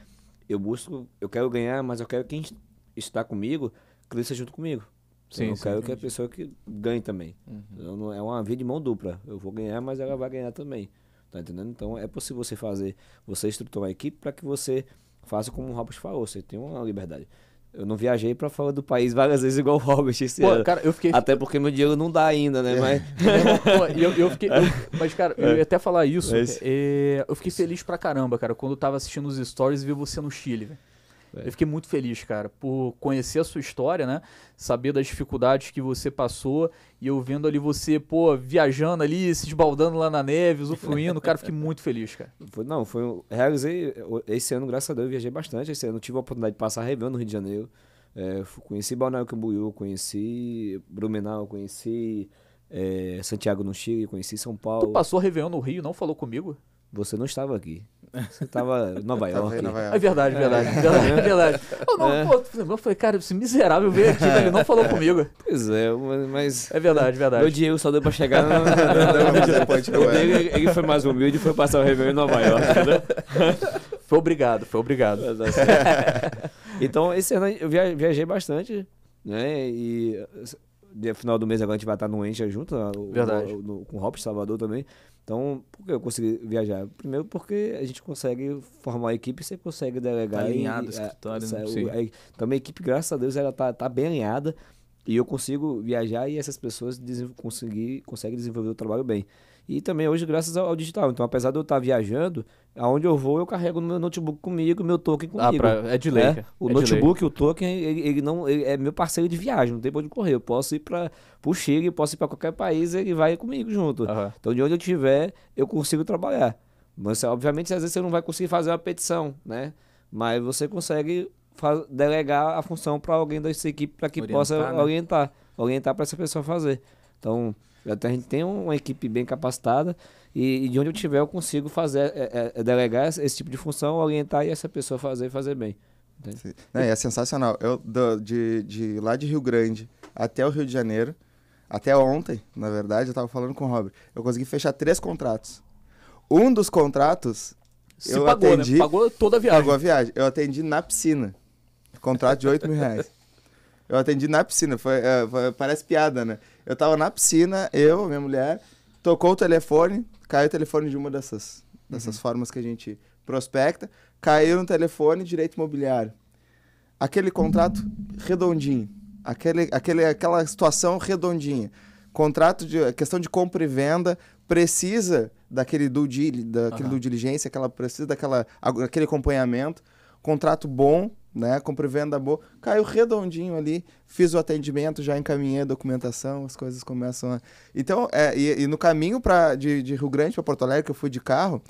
eu busco, eu quero ganhar, mas eu quero que quem está comigo cresça junto comigo. Sim, eu sim, quero que a pessoa que ganhe também. Uhum. é uma via de mão dupla. Eu vou ganhar, mas ela vai ganhar também. Tá entendendo? Então é possível você fazer, você estruturar a equipe para que você faça como o Robert falou, você tem uma liberdade. Eu não viajei para fora do país várias vezes igual o Robert esse pô, ano. Cara, eu fiquei... Até porque meu dinheiro não dá ainda, né? É. Mas... eu, eu fiquei... Eu, mas, cara, eu é. ia até falar é isso. É. eu fiquei feliz pra caramba, cara, quando eu tava assistindo os stories e vi você no Chile, velho. É. Eu fiquei muito feliz, cara, por conhecer a sua história, né? Saber das dificuldades que você passou e eu vendo ali você, pô, viajando ali, se esbaldando lá na neve, usufruindo, cara, fiquei muito feliz, cara. Foi, não, foi um, realizei esse ano, graças a Deus, eu viajei bastante. Esse ano tive a oportunidade de passar Réveillon no Rio de Janeiro. É, conheci Balneário Camboriú, conheci Brumenau, conheci é, Santiago no Chile, conheci São Paulo. Tu passou Réveillon no Rio, não falou comigo? Você não estava aqui. Você estava em Nova, York. É, é verdade, verdade, é. verdade, verdade. Eu, oh, não, é. pô, eu falei, cara, esse miserável veio aqui, ele não falou comigo. Pois é, mas. É verdade, verdade. Meu dinheiro só deu para chegar no. não, ele, ele foi mais humilde e foi passar o Réveillon em Nova York, Foi obrigado, foi obrigado. Tá então, esse ano eu viajei bastante, né? E. No final do mês agora a gente vai estar no Encha junto, né, Verdade. O, no, com o Hop Salvador também. Então, por que eu consegui viajar? Primeiro porque a gente consegue formar a equipe, você consegue delegar. Tá alinhado e, é, escritório, essa, é é, a, Então, minha equipe, graças a Deus, ela tá, tá bem alinhada e eu consigo viajar e essas pessoas conseguir, conseguem desenvolver o trabalho bem. E também hoje, graças ao, ao digital. Então, apesar de eu estar viajando, aonde eu vou, eu carrego meu notebook comigo, meu token ah, comigo. Ah, pra... é de lei. É? O é notebook, o token, ele, ele não ele é meu parceiro de viagem, não tem pra onde correr. Eu posso ir para o Chile, posso ir para qualquer país, ele vai comigo junto. Uhum. Então, de onde eu estiver, eu consigo trabalhar. Mas, obviamente, às vezes você não vai conseguir fazer uma petição, né? Mas você consegue delegar a função para alguém da sua equipe para que orientar, possa né? orientar, orientar para essa pessoa fazer. Então, até então, a gente tem uma equipe bem capacitada e, e de onde eu tiver eu consigo fazer, é, é, é delegar esse, tipo de função, orientar e essa pessoa fazer e fazer bem. Não, é sensacional. Eu, do, de, de lá de Rio Grande até o Rio de Janeiro, até ontem, na verdade, eu estava falando com o Robert, eu consegui fechar três contratos. Um dos contratos, Se eu pagou, né? atendi... Né? Pagou toda a viagem. Pagou a viagem. Eu atendi na piscina. Contrato de 8 mil reais. Eu atendi na piscina, foi, é, foi, parece piada, né? Eu tava na piscina, eu, minha mulher, tocou o telefone, caiu o telefone de uma dessas, dessas uhum. formas que a gente prospecta, caiu no telefone direito imobiliário. Aquele contrato redondinho, aquele, aquele, aquela situação redondinha. Contrato de questão de compra e venda precisa daquele due, daquele uhum. due aquela precisa daquela aquele acompanhamento, contrato bom, né? Compra venda boa. Caiu redondinho ali, fiz o atendimento, já encaminhei a documentação, as coisas começam a. Então, é, e, e, no caminho pra, de, de Rio Grande para Porto Alegre, que eu fui de carro,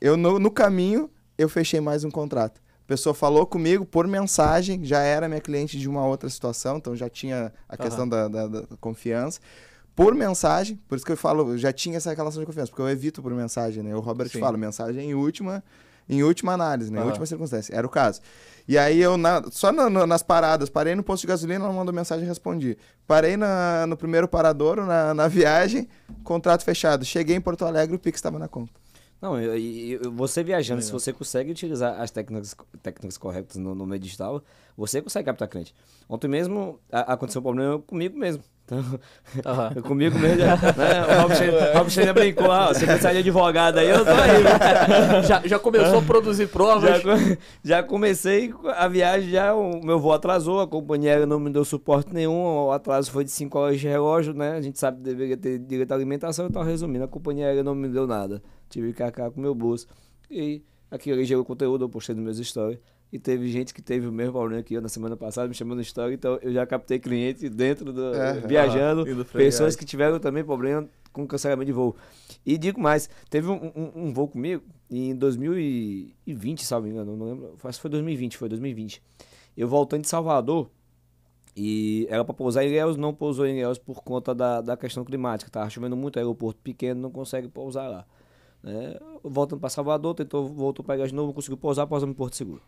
eu no, no caminho eu fechei mais um contrato. A pessoa falou comigo por mensagem, já era minha cliente de uma outra situação, então já tinha a questão da, da, da, confiança. Por mensagem, por isso que eu falo, já tinha essa relação de confiança, porque eu evito por mensagem, né? O Robert Sim. fala, mensagem é última, em última análise, né? Uhum. Última circunstância. Era o caso. E aí eu, na, só na, na, nas paradas, parei no posto de gasolina, ela mandou mensagem e respondi. Parei na, no primeiro paradouro, na, na viagem, contrato fechado. Cheguei em Porto Alegre, o Pix estava na conta. Não, eu, eu, você viajando, é. se você consegue utilizar as técnicas, técnicas corretas no, no meio digital, você consegue captar cliente. Ontem mesmo a, aconteceu um problema comigo mesmo. Então, comigo mesmo, né? o Rob Schneider brincou, ah, você precisa de advogado aí, eu tô aí. já, já começou a produzir provas? Já, já, comecei a viagem, já o meu voo atrasou, a companhia não me deu suporte nenhum, o atraso foi de 5 horas de relógio, né? A gente sabe que deveria ter direito à alimentação, então resumindo, a companhia aérea não me deu nada. Tive que arcar com o meu bolso. E aqui eu o conteúdo, eu postei nos meus stories. E teve gente que teve o mesmo problema que eu na semana passada, me chamando no story. Então eu já captei cliente dentro do. É, viajando. Ah, pessoas que tiveram também problema com cancelamento de voo. E digo mais, teve um, um, um voo comigo em 2020, se não me engano, não lembro. Acho que foi 2020, foi 2020. Eu voltando de Salvador. E era para pousar em Ilhéus, não pousou em Ilhéus por conta da, da questão climática. Tava chovendo muito, aeroporto pequeno, não consegue pousar lá. Né? Voltando para Salvador, tentou, voltou para Ilhéus de novo, conseguiu pousar, pousamos em Porto Seguro.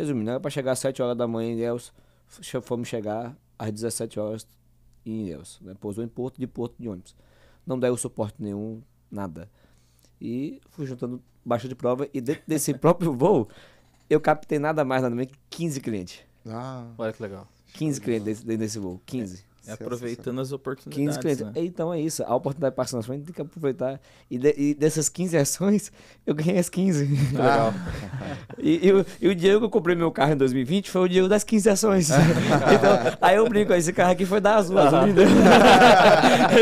Resumindo, era pra chegar às 7 horas da manhã em Ilhéus, fomos chegar às 17 horas em Ilhéus. Né? Pousou em Porto, de Porto de ônibus. Não deu suporte nenhum, nada. E fui juntando baixa de prova e dentro desse próprio voo, eu captei nada mais, nada menos que 15 clientes. Ah, olha que legal. 15 clientes dentro desse voo, 15. É aproveitando as oportunidades. 15 clientes. Né? Então é isso. A oportunidade passa na frente, tem que aproveitar. E, de, e dessas 15 ações, eu ganhei as 15. Ah. Legal. e, e, e, o dinheiro que eu comprei meu carro em 2020 foi o dinheiro das 15 ações. então, aí eu brinco, esse carro aqui foi da Azul. Uhum. Azul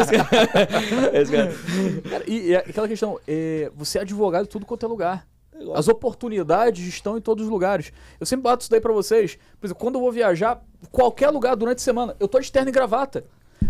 esse cara, esse cara. Cara, e, aquela questão, é, você é advogado em tudo quanto é lugar. As oportunidades estão em todos os lugares. Eu sempre bato isso daí para vocês. Por exemplo, quando eu vou viajar, qualquer lugar durante a semana, eu tô de terno e gravata.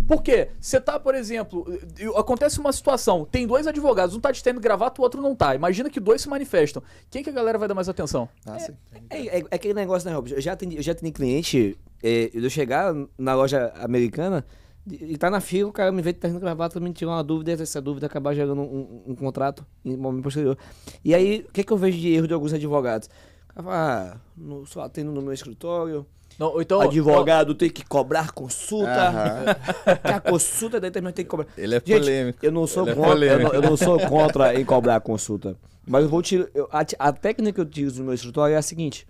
Por quê? Você tá, por exemplo, eh, acontece uma situação, tem dois advogados, um tá de terno e gravata, o outro não tá. Imagina que dois se manifestam. Quem que a galera vai dar mais atenção? Ah, é, é é, é, é, aquele negócio, né, Rob? Eu já atendi, eu já atendi cliente, é, eu chegar na loja americana, e tá na fila, o cara me vê terno gravata, me tirar uma dúvida, e essa dúvida acabar gerando um, um, contrato em momento posterior. E aí, o que, que eu vejo de erro de alguns advogados? O cara fala, ah, no, só atendo no meu escritório, não, então, advogado tem que cobrar consulta. Uh -huh. A consulta é daí também tem que cobrar. Ele é Gente, polêmico. Eu não sou Ele é contra, é eu, não, eu, não, sou contra em cobrar consulta. Mas eu vou tirar. A, a, técnica que eu utilizo no meu escritório é a seguinte: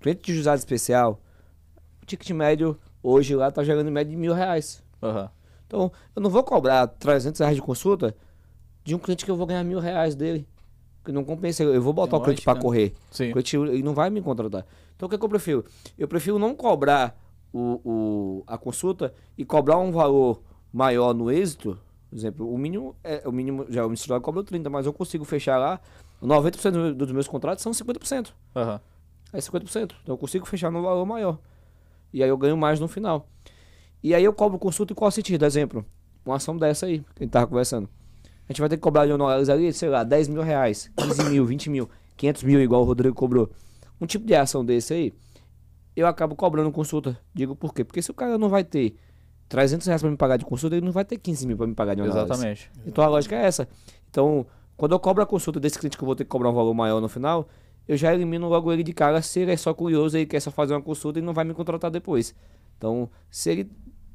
cliente de juizado especial, o ticket médio hoje lá tá gerando em média de mil reais. Uhum. Então, eu não vou cobrar 300 reais de consulta de um cliente que eu vou ganhar mil reais dele. Que não compensa. Eu vou botar é o cliente para né? correr. Sim. O cliente ele não vai me contratar. Então, o que, é que eu prefiro? Eu prefiro não cobrar o, o, a consulta e cobrar um valor maior no êxito. Por exemplo, o mínimo, é, o mínimo já o ministro cobra 30, mas eu consigo fechar lá. 90% dos meus contratos são 50%. Uhum. É 50%. Então eu consigo fechar no valor maior. E aí eu ganho mais no final. E aí eu cobro consulta em qual sentido? Exemplo, uma ação dessa aí, que a gente tava conversando. A gente vai ter que cobrar de honorários ali, sei lá, 10 mil reais, 15 mil, 20 mil, 500 mil, igual o Rodrigo cobrou. Um tipo de ação desse aí, eu acabo cobrando consulta. Digo por quê? Porque se o cara não vai ter 300 reais para me pagar de consulta, ele não vai ter 15 mil para me pagar de honorários. Exatamente. Então a lógica é essa. Então, quando eu cobro a consulta desse cliente que eu vou ter que cobrar um valor maior no final, eu já elimino logo ele de cara se ele é só curioso e quer só fazer uma consulta e não vai me contratar depois. Então, se ele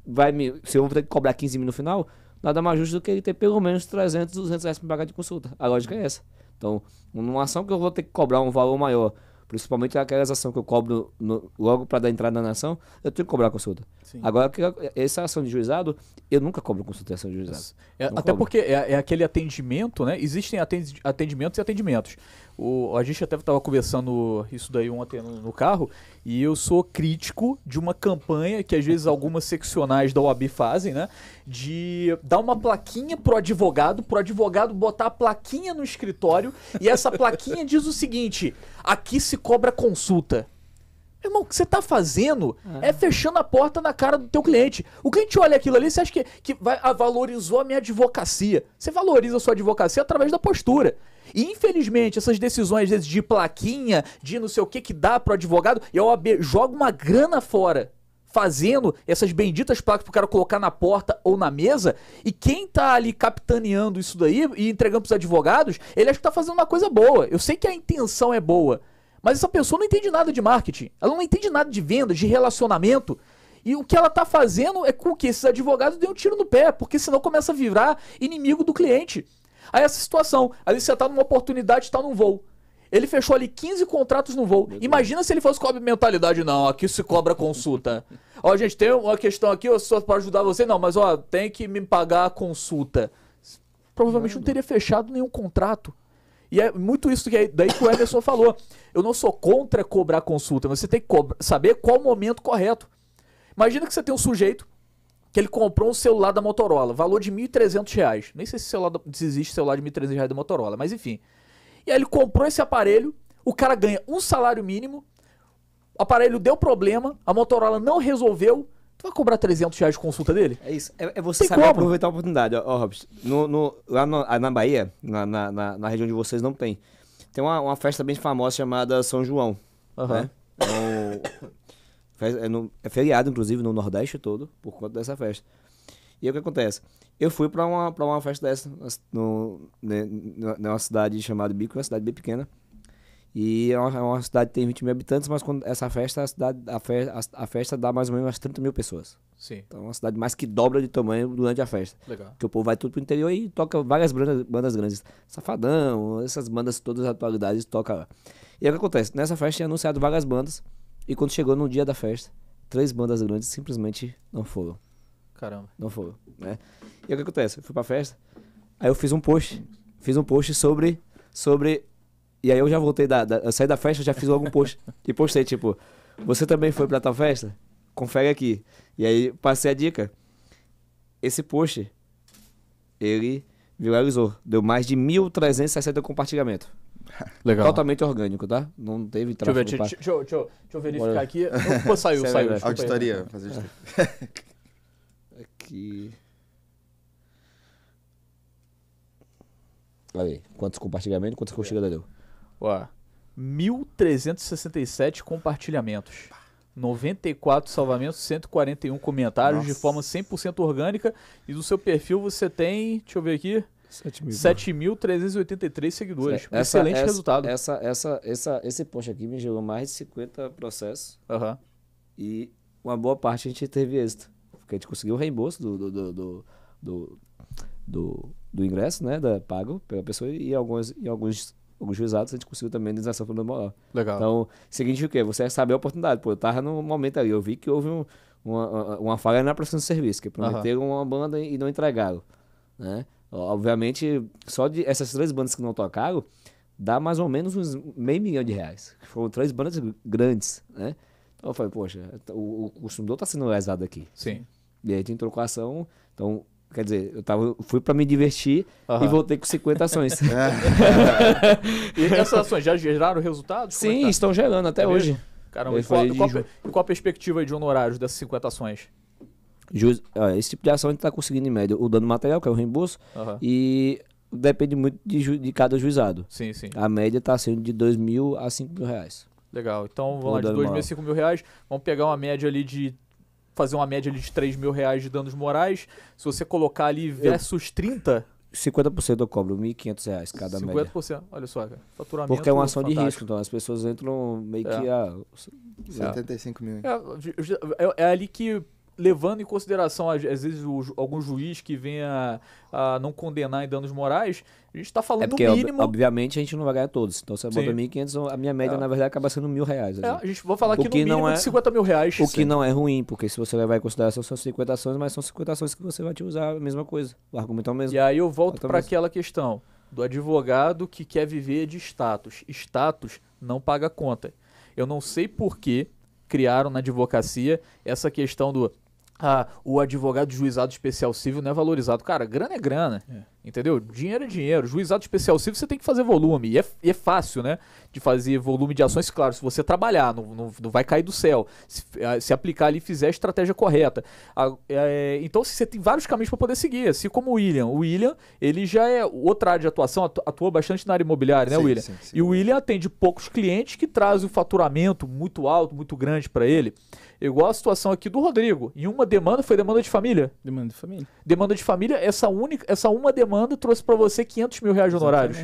vai me, se eu vou ter que cobrar 15 mil no final, nada mais justo do que ele ter pelo menos 300, 200 reais para pagar de consulta. A lógica é essa. Então, numa ação que eu vou ter que cobrar um valor maior, principalmente aquelas ações que eu cobro no, logo para dar entrada na ação, eu tenho que cobrar consulta. Sim. Agora, essa ação de juizado, eu nunca cobro consulta de ação de juizado. É, até cobro. porque é, é, aquele atendimento, né? Existem atendimentos e atendimentos. O, a gente até estava conversando isso daí ontem no, no, carro, e eu sou crítico de uma campanha que às vezes algumas seccionais da OAB fazem, né? De dar uma plaquinha pro advogado, pro advogado botar a plaquinha no escritório, e essa plaquinha diz o seguinte: aqui se cobra consulta. Irmão, o que você está fazendo é. é. fechando a porta na cara do teu cliente. O cliente olha aquilo ali, você acha que, que vai, ah, valorizou a minha advocacia. Você valoriza a sua advocacia através da postura. E infelizmente, essas decisões às vezes, de plaquinha, de não sei o que que dá pro advogado, e a OAB joga uma grana fora fazendo essas benditas placas pro cara colocar na porta ou na mesa, e quem tá ali capitaneando isso daí e entregando pros advogados, ele acha que tá fazendo uma coisa boa. Eu sei que a intenção é boa, mas essa pessoa não entende nada de marketing, ela não entende nada de vendas, de relacionamento. E o que ela tá fazendo é com que esses advogados dêem um tiro no pé, porque senão começa a virar inimigo do cliente a essa situação. Ali você está numa oportunidade, está num voo. Ele fechou ali 15 contratos no voo. Imagina se ele fosse cobre mentalidade, não, aqui se cobra consulta. ó, gente, tem uma questão aqui, eu só para ajudar você, não, mas ó, tem que me pagar a consulta. Provavelmente não teria fechado nenhum contrato. E é muito isso que é, daí que o Emerson falou. Eu não sou contra cobrar consulta, mas você tem que saber qual o momento correto. Imagina que você tem um sujeito que ele comprou um celular da Motorola, valor de R$ 1.300. Nem sei se celular existe celular de R$ 1.300 da Motorola, mas enfim. E aí ele comprou esse aparelho, o cara ganha um salário mínimo, o aparelho deu problema, a Motorola não resolveu, tu vai cobrar 300 reais de consulta dele? É isso, é, é você saber aproveitar a oportunidade, ó, ó Robson. No, no, lá no, ah, na Bahia, na, na, na, na, região de vocês não tem, tem uma, uma festa bem famosa chamada São João, uhum. né? É então, um, é, é, feriado, inclusive, no Nordeste todo, por conta dessa festa. E aí, o que acontece? Eu fui para uma, uma festa dessa, no, né, numa cidade chamada Bico, uma cidade bem pequena. E é uma, é uma, cidade que tem 20 mil habitantes, mas quando essa festa, a, cidade, a, fe, a, a, festa dá mais ou menos umas 30 mil pessoas. Sim. Então é uma cidade mais que dobra de tamanho durante a festa. Legal. Que o povo vai tudo pro interior e toca várias bandas, bandas grandes. Safadão, essas bandas todas as atualidades toca lá. E o que acontece? Nessa festa tinha anunciado várias bandas. E quando chegou no dia da festa, três bandas grandes simplesmente não foram. Caramba. Não foram, né? E o que acontece? Eu fui pra festa, aí eu fiz um post. Fiz um post sobre. sobre e aí eu já voltei da. da eu saí da festa, já fiz algum post. e postei, tipo, você também foi pra tal festa? Confere aqui. E aí passei a dica. Esse post, ele viralizou. Deu mais de 1.360 compartilhamentos. Legal. Totalmente orgânico, tá? Não teve tráfego. Deixa eu ver, deixa, deixa, deixa, deixa eu verificar Bora. aqui. Opa, saiu, Sério, saiu. Auditoria. Fazer é. auditoria. aqui. Aí, quantos compartilhamentos, quantos curtidas deu? Ó, 1.367 compartilhamentos. 94 salvamentos, 141 comentários Nossa. de forma 100% orgânica. E no seu perfil você tem, deixa eu ver aqui, 7.383 seguidores. É, essa, excelente essa, resultado. Essa, essa, essa, esse post aqui me gerou mais de 50 processos. Uhum. E uma boa parte a gente teve êxito. Porque a gente conseguiu o reembolso do, do, do, do, do, do, do ingresso, né? Da, pago pela pessoa e alguns, e alguns alguns juizados, a gente conseguiu também a indenização pelo maior Legal. Então, significa o quê? Você saber a oportunidade. Pô, eu tava num momento ali, eu vi que houve um, uma, uma falha na prestação de serviço, que prometeram uhum. uma banda e não entregaram, né? Obviamente, só de essas três bandas que não tocaram, dá mais ou menos uns meio milhão de reais. Foram três bandas grandes, né? Então eu falei, poxa, o, o consumidor está sendo lesado aqui. Sim. E aí a gente com a ação. Então, quer dizer, eu tava, fui para me divertir uhum. e voltei com 50 ações. e essas ações já geraram resultados? É Sim, é tá? estão gerando até é hoje. Caramba, e qual, qual, qual, qual a perspectiva de honorários dessas 50 ações? esse tipo de ação a gente está conseguindo em média o dano material, que é o reembolso, uhum. e depende muito de, ju, de cada juizado. Sim, sim. A média está sendo de 2 mil a 5 mil reais. Legal. Então vamos lá, de 2 mil a 5 mil reais, vamos pegar uma média ali de fazer uma média ali de 3 mil reais de danos morais. Se você colocar ali versus eu, 30. 50% eu cobro, 1.500 reais cada 50%, média. 50%, olha só, cara. Faturamento Porque é uma ação fantástico. de risco, então as pessoas entram meio é. que a. 75 é. mil. É, é, ali que levando em consideração, às, vezes, o, algum juiz que venha a não condenar em danos morais, a gente está falando é porque, mínimo... ob obviamente, a gente não vai ganhar todos. Então, se você bota 1.500, a minha média, é. na verdade, acaba sendo mil reais. É, assim. a gente vai falar que no mínimo não é, de 50 mil reais. O que sim. não é ruim, porque se você levar em consideração, são 50 ações, mas são 50 ações que você vai te usar a mesma coisa. O argumento é o mesmo. E aí eu volto para aquela questão do advogado que quer viver de status. Status não paga conta. Eu não sei porquê criaram na advocacia essa questão do ah, o advogado de juizado especial civil não é valorizado. Cara, grana é grana. É. Entendeu? Dinheiro é dinheiro. Juizado especial civil você tem que fazer volume. E é, e é fácil, né? De fazer volume de ações, claro, se você trabalhar, não, não, não vai cair do céu. Se, ah, se aplicar ali e fizer a estratégia correta. Ah, é, então você tem vários caminhos para poder seguir. Assim como o William. O William, ele já é outra área de atuação, atua bastante na área imobiliária, né, sim, William? Sim, sim. E o William atende poucos clientes que trazem o faturamento muito alto, muito grande para ele. Igual a situação aqui do Rodrigo. E uma demanda foi demanda de família. Demanda de família. Demanda de família, essa, única, essa uma demanda trouxe para você 500 mil reais de honorários.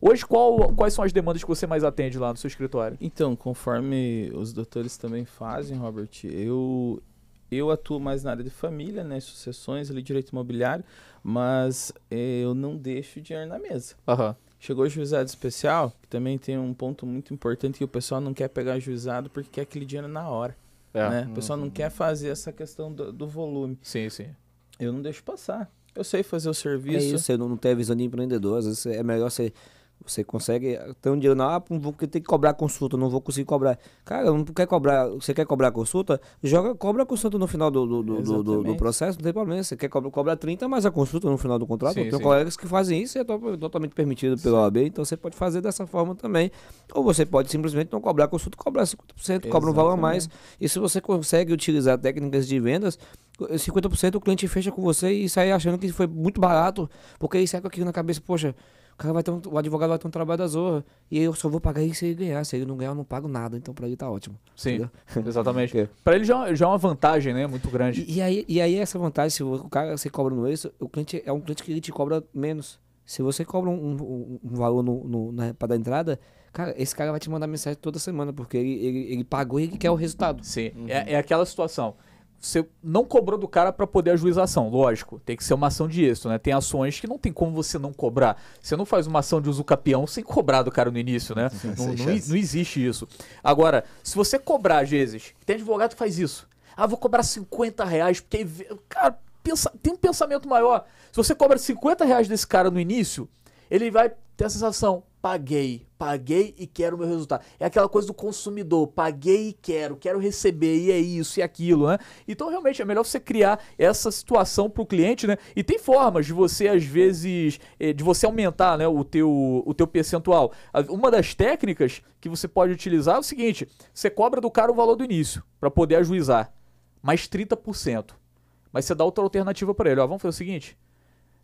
Hoje, qual, quais são as demandas que você mais atende lá no seu escritório? Então, conforme os doutores também fazem, Robert, eu, eu atuo mais na área de família, né, sucessões, ali, direito imobiliário, mas eh, eu não deixo dinheiro na mesa. Uhum. Chegou o juizado especial, que também tem um ponto muito importante que o pessoal não quer pegar juizado porque quer aquele dinheiro na hora. É. Né? O uhum. pessoal não quer fazer essa questão do, do, volume. Sim, sim. Eu não deixo passar. Eu sei fazer o é serviço. É isso, você não, tem a visão de empreendedor. Às vezes é melhor você você consegue ter um dinheiro na ah, porque tem que cobrar consulta, não vou conseguir cobrar. Cara, não quer cobrar, você quer cobrar consulta? Joga, cobra a consulta no final do, do, do, do, do processo, não tem problema. Você quer cobrar, cobra 30, mas a consulta no final do contrato. tem colegas que fazem isso, é totalmente permitido pela OAB, então você pode fazer dessa forma também. Ou você pode simplesmente não cobrar consulta, cobrar 50%, Exatamente. cobra um valor a mais. E se você consegue utilizar técnicas de vendas, 50% o cliente fecha com você e sai achando que foi muito barato, porque isso é com aquilo na cabeça, poxa cara vai ter um, o advogado vai ter um trabalho da zorra. E eu só vou pagar isso se ele ganhar. Se ele não ganhar, eu não pago nada. Então pra ele tá ótimo. Sim, entendeu? exatamente. Pra ele já, já é uma vantagem, né? Muito grande. E, e, aí, e aí essa vantagem, se o cara você cobra no preço, o cliente é um cliente que ele te cobra menos. Se você cobra um, um, um valor no, no, na, pra dar entrada, cara, esse cara vai te mandar mensagem toda semana, porque ele, ele, ele pagou e ele quer o resultado. Sim, uhum. é, é aquela situação você não cobrou do cara para poder ajuizar a ação, lógico, tem que ser uma ação de êxito, né? Tem ações que não tem como você não cobrar. Você não faz uma ação de uso campeão sem cobrar do cara no início, né? não, não, não, existe isso. Agora, se você cobrar, às vezes, tem advogado que faz isso. Ah, vou cobrar 50 reais, porque. Cara, pensa, tem um pensamento maior. Se você cobra 50 reais desse cara no início, ele vai ter a sensação, paguei, paguei e quero o meu resultado. É aquela coisa do consumidor, paguei e quero, quero receber, e é isso e aquilo, né? Então, realmente, é melhor você criar essa situação para o cliente, né? E tem formas de você, às vezes, eh, de você aumentar né, o, teu, o teu percentual. Uma das técnicas que você pode utilizar é o seguinte, você cobra do cara o valor do início, para poder ajuizar, mais 30%. Mas você dá outra alternativa para ele, ó, vamos fazer o seguinte,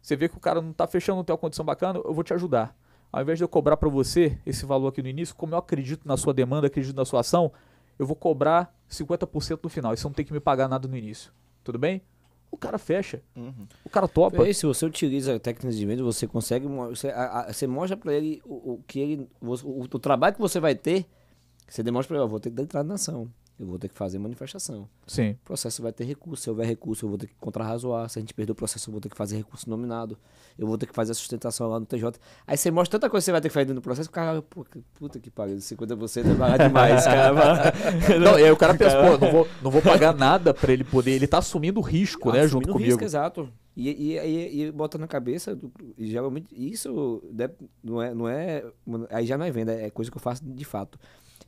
você vê que o cara não está fechando, não tem uma condição bacana, eu vou te ajudar ao invés de eu cobrar para você esse valor aqui no início, como eu acredito na sua demanda, acredito na sua ação, eu vou cobrar 50% no final. E você não tem que me pagar nada no início. Tudo bem? O cara fecha. Uhum. O cara topa. E se você utiliza técnicas de venda, você consegue. Você, a, a, você mostra para ele o, o, que ele. O, o, o, trabalho que você vai ter. Você demonstra para ele, eu vou ter que dar entrada na ação eu vou ter que fazer manifestação. Sim. O processo vai ter recurso. Se houver recurso, eu vou ter que contrarrazoar. Se a gente perder o processo, eu vou ter que fazer recurso nominado. Eu vou ter que fazer a sustentação lá no TJ. Aí você mostra tanta coisa que você vai ter que fazer dentro do processo, o cara, puta que pariu, 50% é pagar demais, cara. não, e aí o cara pensa, pô, não vou, não vou pagar nada pra ele poder. Ele tá assumindo risco, né, assumindo junto comigo. Risco, exato. E, e, e, e bota na cabeça, e geralmente, isso não é, não é. Aí já não é venda, é coisa que eu faço de fato.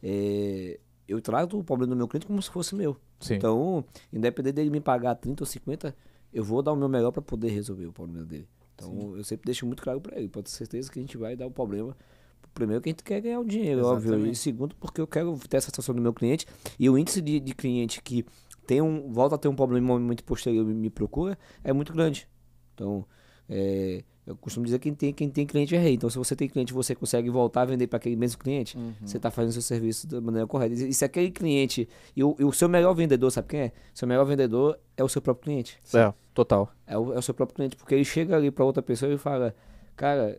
É eu trago o problema do meu cliente como se fosse meu. Sim. Então, independente dele me pagar 30 ou 50, eu vou dar o meu melhor para poder resolver o problema dele. Então, Sim. eu sempre deixo muito claro para ele, pode ter certeza que a gente vai dar o problema. Primeiro, que a gente quer ganhar o dinheiro, Exatamente. óbvio. E segundo, porque eu quero ter a satisfação do meu cliente. E o índice de, de cliente que tem um, volta a ter um problema em um momento posterior e me procura é muito grande. Então, é, eu costumo dizer que quem tem, quem tem cliente é rei. Então, se você tem cliente, você consegue voltar a vender para aquele mesmo cliente, uhum. você está fazendo seu serviço da maneira correta. E se aquele cliente. E o, e o, seu melhor vendedor, sabe quem é? Seu melhor vendedor é o seu próprio cliente. É, total. É o, é o, seu próprio cliente, porque ele chega ali para outra pessoa e fala: Cara,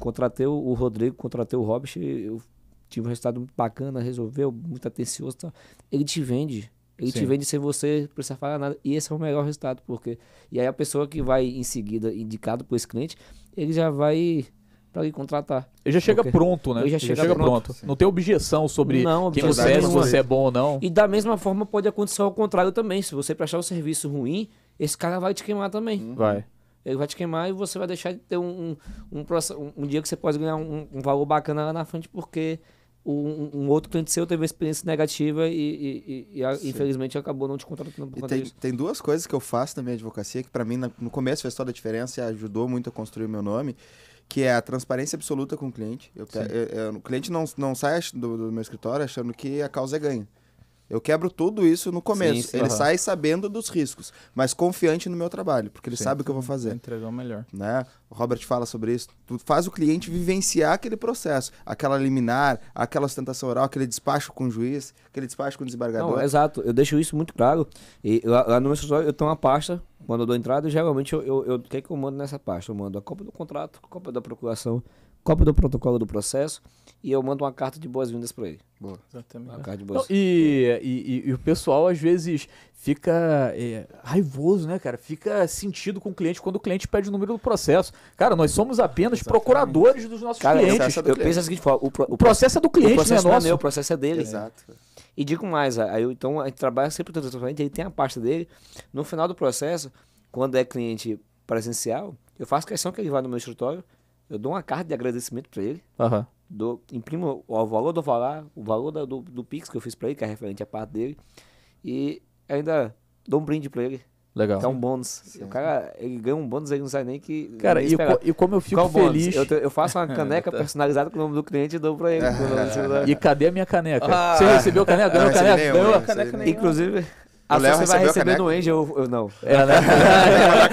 contratei o Rodrigo, contratei o Robson eu tive um resultado muito bacana, resolveu, muito atencioso. Tá? Ele te vende. Ele Sim. te vende sem você precisar falar nada. E esse é o melhor resultado, porque. E aí a pessoa que vai em seguida indicado por esse cliente, ele já vai para ir contratar. Ele já chega pronto, né? Ele já, chega, chega pronto. pronto. Não tem objeção sobre não, quem você é, se você é bom ou não. E da mesma forma pode acontecer ao contrário também. Se você prestar um serviço ruim, esse cara vai te queimar também. Uhum. Vai. Ele vai te queimar e você vai deixar de ter um, um, um, um dia que você pode ganhar um, um valor bacana lá na frente, porque um, um, outro cliente seu teve uma experiência negativa e, e, e, infelizmente acabou não te contratando por conta tem, disso. Tem duas coisas que eu faço na minha advocacia que para mim no começo fez toda a diferença e ajudou muito a construir meu nome, que é a transparência absoluta com o cliente. Eu, eu, eu, o cliente não, não sai do, do meu escritório achando que a causa é ganha. Eu quebro tudo isso no começo. Sim, sim, ele sai sabendo dos riscos, mas confiante no meu trabalho, porque ele sim, sabe o que eu vou fazer. Entregou melhor. Né? O Robert fala sobre isso. Tu faz o cliente vivenciar aquele processo, aquela liminar, aquela ostentação oral, aquele despacho com o juiz, aquele despacho com o desembargador. Não, exato. Eu deixo isso muito claro. E lá, lá no meu escritório eu tenho uma pasta, quando eu dou entrada, geralmente eu, eu, eu, o que, é que eu mando nessa pasta? Eu mando a cópia do contrato, a cópia da procuração cópia do protocolo do processo e eu mando uma carta de boas-vindas para ele. Boa. Exatamente. Uma carta de boas Não, e, e, e, o pessoal, às vezes, fica é, raivoso, né, cara? Fica sentido com o cliente quando o cliente pede o número do processo. Cara, nós somos apenas Exatamente. procuradores dos nossos cara, clientes. É eu penso da seguinte forma: o, pro, o, o processo é do cliente, o processo né, não é, não meu, o processo é dele. Exato. E digo mais, aí, então a gente trabalha sempre com o ele tem a pasta dele. No final do processo, quando é cliente presencial, eu faço questão que ele vá no meu escritório eu dou uma carta de agradecimento para ele. Uhum. imprimo o valor do valor, o valor da, do, do Pix que eu fiz para ele, que é referente à parte dele. E ainda dou um brinde para ele. Legal. Que é um bônus. Sim. O cara, ele ganha um bônus, ele não sabe nem que. Cara, e, co, e como eu fico feliz. Eu, eu, faço uma caneca tá. personalizada com o nome do cliente e dou pra ele. e cadê a minha caneca? Ah, Você recebeu a caneca? Ganhou a ah, caneca? Ganhou a caneca. Inclusive. Ah, Léo você vai receber no Angel, não. É, né?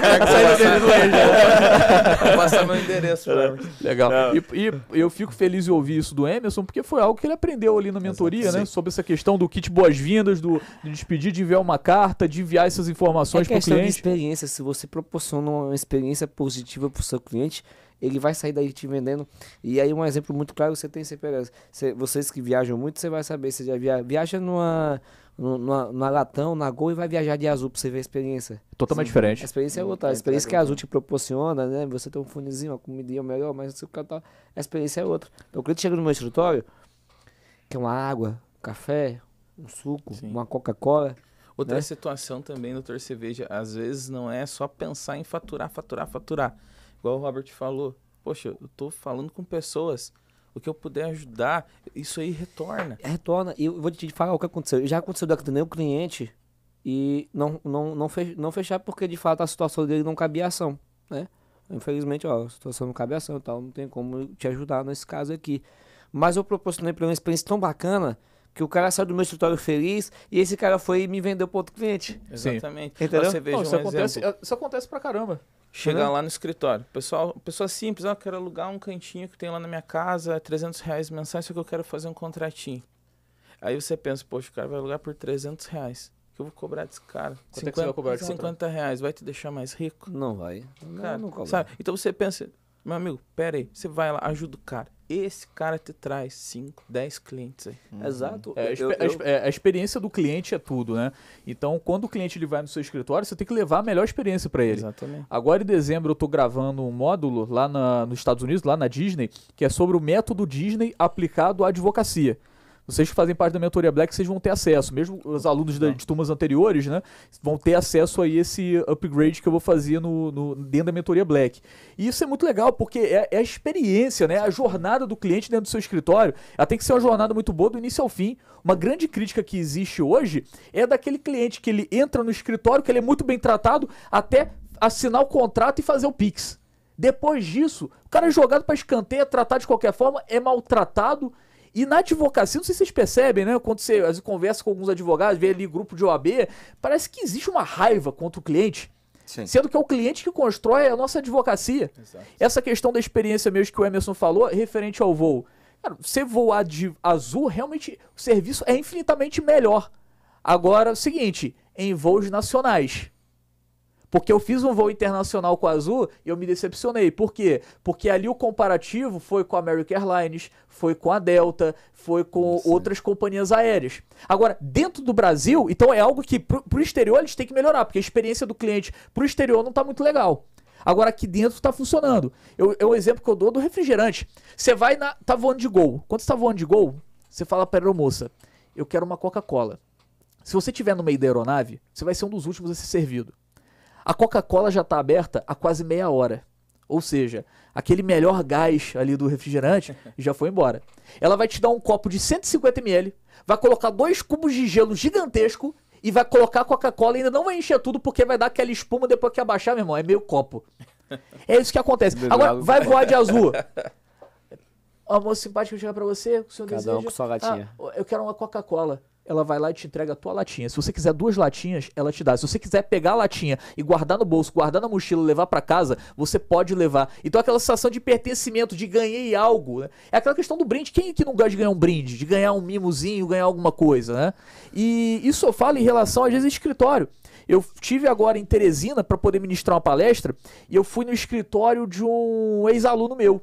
Vai receber no Vou passar meu endereço. É, legal. E, e, eu fico feliz em ouvir isso do Emerson, porque foi algo que ele aprendeu ali na mentoria, Exato, né? Sim. Sobre essa questão do kit boas-vindas, do de despedir, de enviar uma carta, de enviar essas informações é para o cliente. De experiência, se você proporciona uma experiência positiva para o seu cliente, ele vai sair daí te vendendo. E aí um exemplo muito claro você tem sempre vocês que viajam muito, você vai saber, você já via, viaja numa no, na, Latão, na Gol e vai viajar de azul pra você ver a experiência. Totalmente Sim. diferente. A experiência é outra. A é, experiência é que a azul te proporciona, né? Você tem um funezinho, uma comidinha melhor, mas você o cara tá, a experiência é outra. Então, quando chega no meu escritório, que é uma água, um café, um suco, Sim. uma Coca-Cola. Outra né? situação também, doutor Cerveja, às vezes não é só pensar em faturar, faturar, faturar. Igual o Robert falou, poxa, eu tô falando com pessoas o que eu puder ajudar, isso aí retorna. É, retorna. E eu vou te falar o que aconteceu. Já aconteceu de atender o um cliente e não, não, não, fech, não fechar porque de fato a situação dele não cabia ação, né? Infelizmente, ó, a situação não cabe ação e tal, não tem como te ajudar nesse caso aqui. Mas eu proporcionei para ele uma experiência tão bacana que o cara saiu do meu escritório feliz e esse cara foi e me vendeu para outro cliente. Exatamente. Entendeu? Você veja Pô, isso, acontece, é, isso acontece pra caramba. Chegar uhum. lá no escritório. Pessoal, pessoa simples, ó, quero alugar um cantinho que tem lá na minha casa, 300 reais mensais, só que eu quero fazer um contratinho. Aí você pensa, poxa, o cara vai alugar por 300 reais. Que eu vou cobrar desse cara. Quanto 50, é que você vai cobrar 50 reais. Vai te deixar mais rico? Não vai. cara, não, não Então você pensa, meu amigo, pera aí, você vai lá, ajuda o cara. Esse cara te traz 5, 10 clientes aí. Uhum. Exato. É, a, eu... É, a, experiência do cliente é tudo, né? Então, quando o cliente ele vai no seu escritório, você tem que levar a melhor experiência para ele. Exatamente. Agora, em dezembro, eu estou gravando um módulo lá na, nos Estados Unidos, lá na Disney, que é sobre o método Disney aplicado à advocacia vocês que fazem parte da mentoria Black, vocês vão ter acesso. Mesmo os alunos de, tá. de turmas anteriores, né? Vão ter acesso a esse upgrade que eu vou fazer no, no dentro da mentoria Black. E isso é muito legal, porque é, é, a experiência, né? A jornada do cliente dentro do seu escritório, ela tem que ser uma jornada muito boa do início ao fim. Uma grande crítica que existe hoje é daquele cliente que ele entra no escritório, que ele é muito bem tratado, até assinar o contrato e fazer o Pix. Depois disso, o cara é jogado para escanteio, é tratado de qualquer forma, é maltratado e na advocacia, não sei se vocês percebem, né? Quando você às conversa com alguns advogados, vê ali grupo de OAB, parece que existe uma raiva contra o cliente. Sim. Sendo que é o cliente que constrói a nossa advocacia. Exato. Essa questão da experiência mesmo que o Emerson falou, referente ao voo. Cara, você voar de azul, realmente o serviço é infinitamente melhor. Agora, é o seguinte, em voos nacionais. Porque eu fiz um voo internacional com a Azul e eu me decepcionei. Por quê? Porque ali o comparativo foi com a American Airlines, foi com a Delta, foi com Nossa. outras companhias aéreas. Agora, dentro do Brasil, então é algo que pro, pro exterior eles têm que melhorar, porque a experiência do cliente pro exterior não tá muito legal. Agora aqui dentro está funcionando. Eu, é um exemplo que eu dou do refrigerante. Você vai na. tá voando de gol. Quando você tá voando de gol, você fala pra aeromoça: Eu quero uma Coca-Cola. Se você tiver no meio da aeronave, você vai ser um dos últimos a ser servido. A Coca-Cola já está aberta há quase meia hora. Ou seja, aquele melhor gás ali do refrigerante já foi embora. Ela vai te dar um copo de 150 ml, vai colocar dois cubos de gelo gigantesco e vai colocar Coca-Cola e ainda não vai encher tudo porque vai dar aquela espuma depois que abaixar, meu irmão. É meio copo. É isso que acontece. Agora, vai voar de azul. Uma simpático simpática chega para você, o senhor Cada um com sua gatinha. Ah, eu quero uma Coca-Cola ela vai lá e te entrega a tua latinha. Se você quiser duas latinhas, ela te dá. Se você quiser pegar a latinha e guardar no bolso, guardar na mochila, levar para casa, você pode levar. Então aquela sensação de pertencimento, de ganhei algo, né? é aquela questão do brinde. Quem é que não gosta de ganhar um brinde, de ganhar um mimozinho, ganhar alguma coisa, né? E isso eu falo em relação às vezes escritório. Eu tive agora em Teresina para poder ministrar uma palestra e eu fui no escritório de um ex-aluno meu.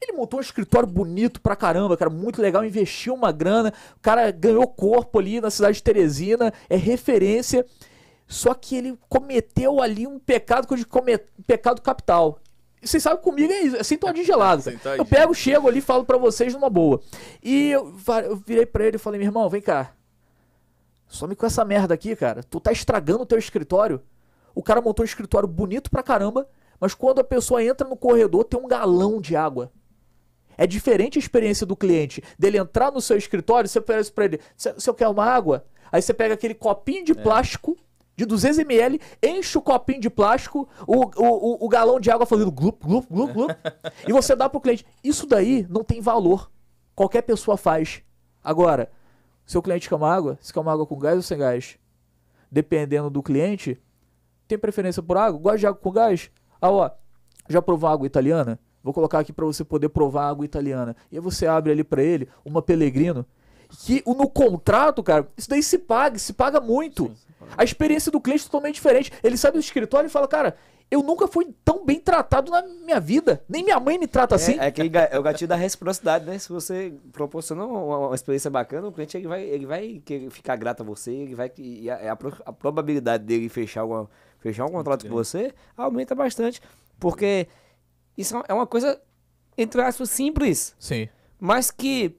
Ele montou um escritório bonito pra caramba, cara, muito legal, investiu uma grana, o cara ganhou corpo ali na cidade de Teresina, é referência. Só que ele cometeu ali um pecado que eu pecado capital. E vocês sabem comigo é isso, é sentadinho gelado. Cara. Eu pego, chego ali, falo para vocês numa boa. E eu, eu virei para ele e falei: "Meu irmão, vem cá. Some com essa merda aqui, cara. Tu tá estragando o teu escritório. O cara montou um escritório bonito pra caramba, mas quando a pessoa entra no corredor, tem um galão de água. É diferente a experiência do cliente, dele entrar no seu escritório, você oferece para ele, se eu quer uma água? Aí você pega aquele copinho de é. plástico de 200 ml, enche o copinho de plástico, o, o, o, o galão de água fazendo glup, glup, glup, glup, e você dá para o cliente. Isso daí não tem valor. Qualquer pessoa faz. Agora, seu cliente quer uma água? Se quer uma água com gás ou sem gás? Dependendo do cliente, tem preferência por água? Gosta de água com gás? Ah, ó, já provou água italiana? vou colocar aqui para você poder provar água italiana. E aí você abre ali para ele uma Pellegrino, que no contrato, cara, isso daí se paga, se paga muito. Sim, paga. A experiência do cliente é totalmente diferente. Ele sai do escritório e fala, cara, eu nunca fui tão bem tratado na minha vida. Nem minha mãe me trata é, assim. É, aquele, é o gatilho da reciprocidade, né? Se você proporciona uma, uma, experiência bacana, o cliente ele vai, ele vai ficar grato a você, ele vai, e a, é a, a probabilidade dele fechar, alguma, fechar um contrato com você aumenta bastante. Porque... Isso é, é uma coisa, entre aspas, simples. Sim. Mas que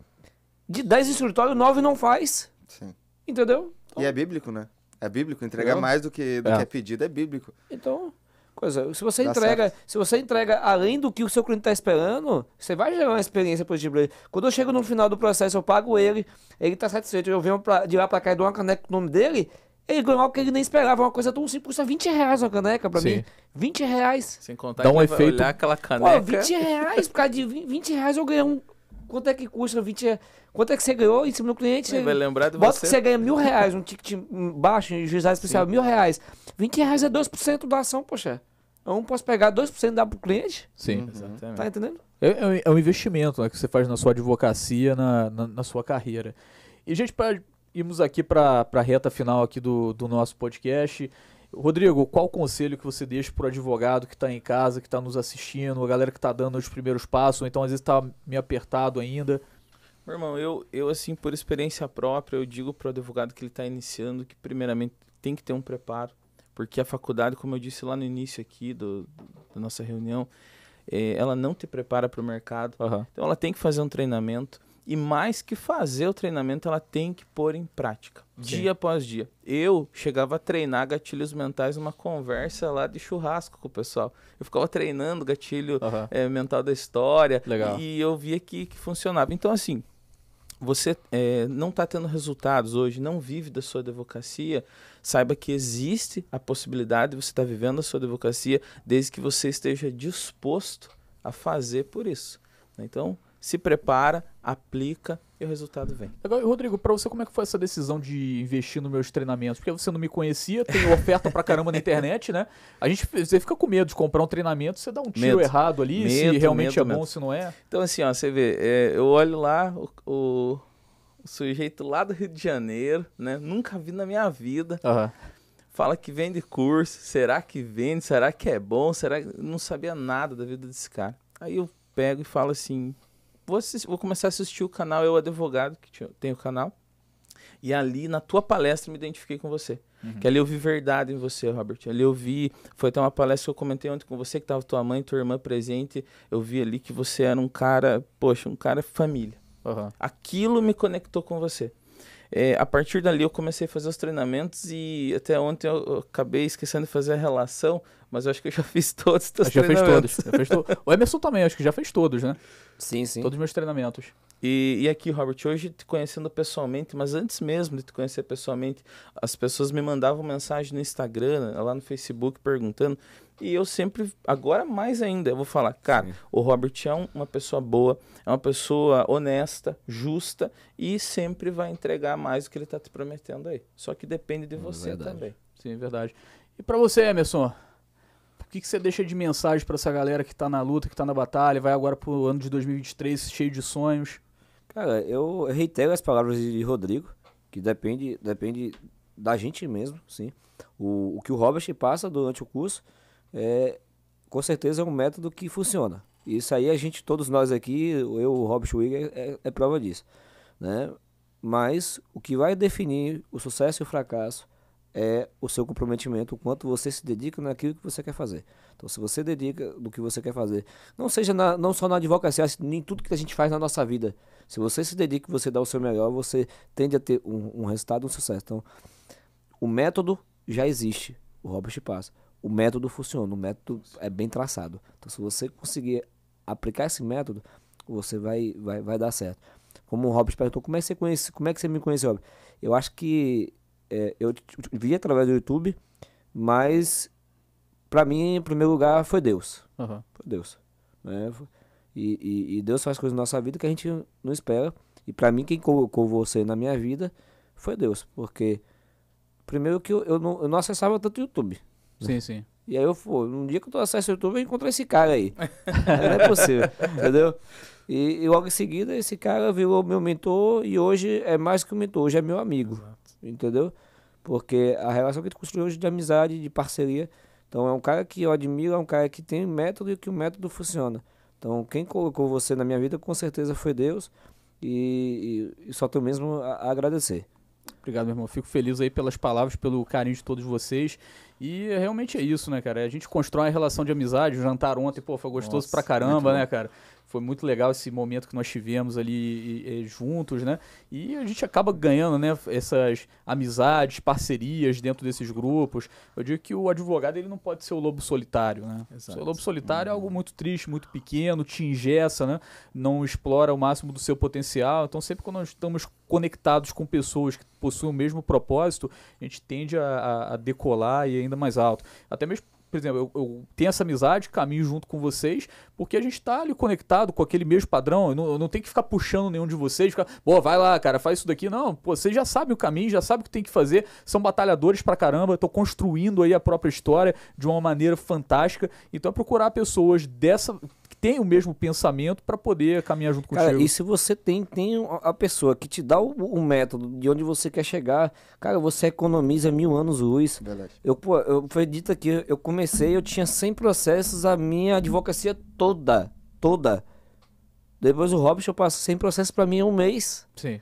de 10 instrutórios, 9 não faz. Sim. Entendeu? Então... E é bíblico, né? É bíblico. Entregar Entendeu? mais do, que, do é. que é pedido é bíblico. Então, coisa, se você Dá entrega, certo. se você entrega além do que o seu cliente está esperando, você vai gerar uma experiência positiva. Ele. Quando eu chego no final do processo, eu pago ele, ele está satisfeito, eu venho pra, de lá para cá e dou uma caneca com o nome dele, ele ganhou algo que ele nem esperava, uma coisa tão simples, custa 20 reais uma caneca pra Sim. mim. 20 reais. Sem contar Dá um efeito. olhar aquela caneca. Pô, 20 reais, por causa de 20 reais eu ganhei um. Quanto é que custa 20 reais? Quanto é que você ganhou em cima do cliente? Ele vai lembrar de bota você. que você ganha mil reais, um ticket baixo, em juizado especial, Sim. mil reais. 20 reais é 2% da ação, poxa. Eu não posso pegar 2% e dar pro cliente? Sim. Uhum. Tá entendendo? É, é, é, um investimento né, que você faz na sua advocacia, na, na, na sua carreira. E, gente, pra Imos aqui para a reta final aqui do, do nosso podcast. Rodrigo, qual conselho que você deixa para o advogado que está em casa, que está nos assistindo, a galera que está dando os primeiros passos, ou então às vezes está meio apertado ainda? Meu irmão, eu, eu assim, por experiência própria, eu digo para o advogado que ele está iniciando que primeiramente tem que ter um preparo, porque a faculdade, como eu disse lá no início aqui do, do da nossa reunião, é, ela não te prepara para o mercado, uhum. então ela tem que fazer um treinamento e mais que fazer o treinamento, ela tem que pôr em prática, Sim. dia após dia. Eu chegava a treinar gatilhos mentais numa conversa lá de churrasco com o pessoal. Eu ficava treinando gatilho uhum. é, mental da história Legal. e eu via que, que funcionava. Então, assim, você é, não está tendo resultados hoje, não vive da sua advocacia, saiba que existe a possibilidade de você estar tá vivendo a sua advocacia desde que você esteja disposto a fazer por isso. Né? Então, se prepara, aplica e o resultado vem. Agora, Rodrigo, para você, como é que foi essa decisão de investir nos meus treinamentos? Porque você não me conhecia, tem oferta pra caramba na internet, né? A gente você fica com medo de comprar um treinamento, você dá um tiro medo. errado ali, medo, se realmente medo, é bom, se não é. Então, assim, ó, você vê, é, eu olho lá o, o, o, sujeito lá do Rio de Janeiro, né? Nunca vi na minha vida. Uhum. Fala que vende curso, será que vende? Será que é bom? Será que. Não sabia nada da vida desse cara. Aí eu pego e falo assim: vou, assistir, vou começar a assistir o canal Eu Advogado, que tem o canal. E ali, na tua palestra, me identifiquei com você. Uhum. Que ali eu vi verdade em você, Robert. Ali eu vi. Foi até uma palestra que eu comentei ontem com você, que estava tua mãe, tua irmã presente. Eu vi ali que você era um cara, poxa, um cara família. Uhum. Aquilo me conectou com você. É, a partir dali eu comecei a fazer os treinamentos e até ontem eu, eu acabei esquecendo de fazer a relação mas eu acho que eu já fiz todos os ah, Já fez todos. Já fez to... o Emerson também, acho que já fez todos, né? Sim, sim. Todos os meus treinamentos. E, e aqui, Robert, hoje te conhecendo pessoalmente, mas antes mesmo de te conhecer pessoalmente, as pessoas me mandavam mensagem no Instagram, lá no Facebook, perguntando. E eu sempre, agora mais ainda, eu vou falar, cara, Sim. o Robert é uma pessoa boa, é uma pessoa honesta, justa e sempre vai entregar mais do que ele está te prometendo aí. Só que depende de é você verdade. também. Sim, é verdade. E para você, Emerson, o que, que você deixa de mensagem para essa galera que tá na luta, que tá na batalha, vai agora pro ano de 2023 cheio de sonhos? Cara, eu reitero as palavras de Rodrigo, que depende, depende da gente mesmo, sim. O, o que o Robert passa durante o curso é, com certeza é um método que funciona. Isso aí a gente, todos nós aqui, eu, o Robert Wigger, é, é, é prova disso, né? Mas o que vai definir o sucesso e o fracasso é o seu comprometimento, o quanto você se dedica naquilo que você quer fazer. Então, se você dedica do que você quer fazer, não seja na, não só na advocacia, nem tudo que a gente faz na nossa vida. Se você se dedica, você dá o seu melhor, você tende a ter um, um resultado, um sucesso. Então, o método já existe, o Robert passa. O método funciona, o método é bem traçado. Então, se você conseguir aplicar esse método, você vai, vai, vai dar certo. Como o Robert perguntou, como é que você conhece, como é que você me conheceu? Eu acho que é, eu vi através do YouTube, mas para mim, em primeiro lugar, foi Deus. Uhum. Foi Deus. Né? E, e, e, Deus faz coisas na nossa vida que a gente não espera. E para mim, quem colocou você na minha vida foi Deus. Porque, primeiro que eu, eu, não, eu não acessava tanto o YouTube. Né? Sim, né? sim. E aí eu fui, um dia que eu acesso o YouTube, eu encontro esse cara aí. não é possível, entendeu? E, e, logo em seguida, esse cara virou meu mentor e hoje é mais que um mentor, hoje é meu amigo. Exato entendeu? Porque a relação que tu construiu hoje de amizade, de parceria. Então é um cara que eu admiro, é um cara que tem método e que o método funciona. Então quem colocou você na minha vida com certeza foi Deus e, e, e só tenho mesmo a, a agradecer. Obrigado, meu irmão. Fico feliz aí pelas palavras, pelo carinho de todos vocês. E realmente é isso, né, cara? A gente constrói uma relação de amizade. O jantar ontem, pô, foi gostoso Nossa, pra caramba, né, cara? foi muito legal esse momento que nós tivemos ali e, e, eh, juntos, né? E a gente acaba ganhando, né, essas amizades, parcerias dentro desses grupos. Eu digo que o advogado ele não pode ser o lobo solitário, né? Exato. O lobo solitário é uhum. é algo muito triste, muito pequeno, te ingessa, né? Não explora o máximo do seu potencial. Então sempre quando nós estamos conectados com pessoas que possuem o mesmo propósito, a gente tende a, a, a decolar e ainda mais alto. Até mesmo por exemplo, eu, eu, tenho essa amizade, caminho junto com vocês, porque a gente está ali conectado com aquele mesmo padrão. Eu não, eu não tenho que ficar puxando nenhum de vocês, ficar, pô, vai lá, cara, faz isso daqui. Não, pô, vocês já sabem o caminho, já sabem o que tem que fazer, são batalhadores pra caramba, estão construindo aí a própria história de uma maneira fantástica. Então, é procurar pessoas dessa tem o mesmo pensamento para poder caminhar junto contigo. Cara, e se você tem, tem a pessoa que te dá o, o método de onde você quer chegar, cara, você economiza mil anos luz. Verdade. Eu, pô, eu foi dito aqui, eu comecei, eu tinha 100 processos, a minha advocacia toda, toda. Depois o Robson passou 100 processos para mim em um mês. Sim.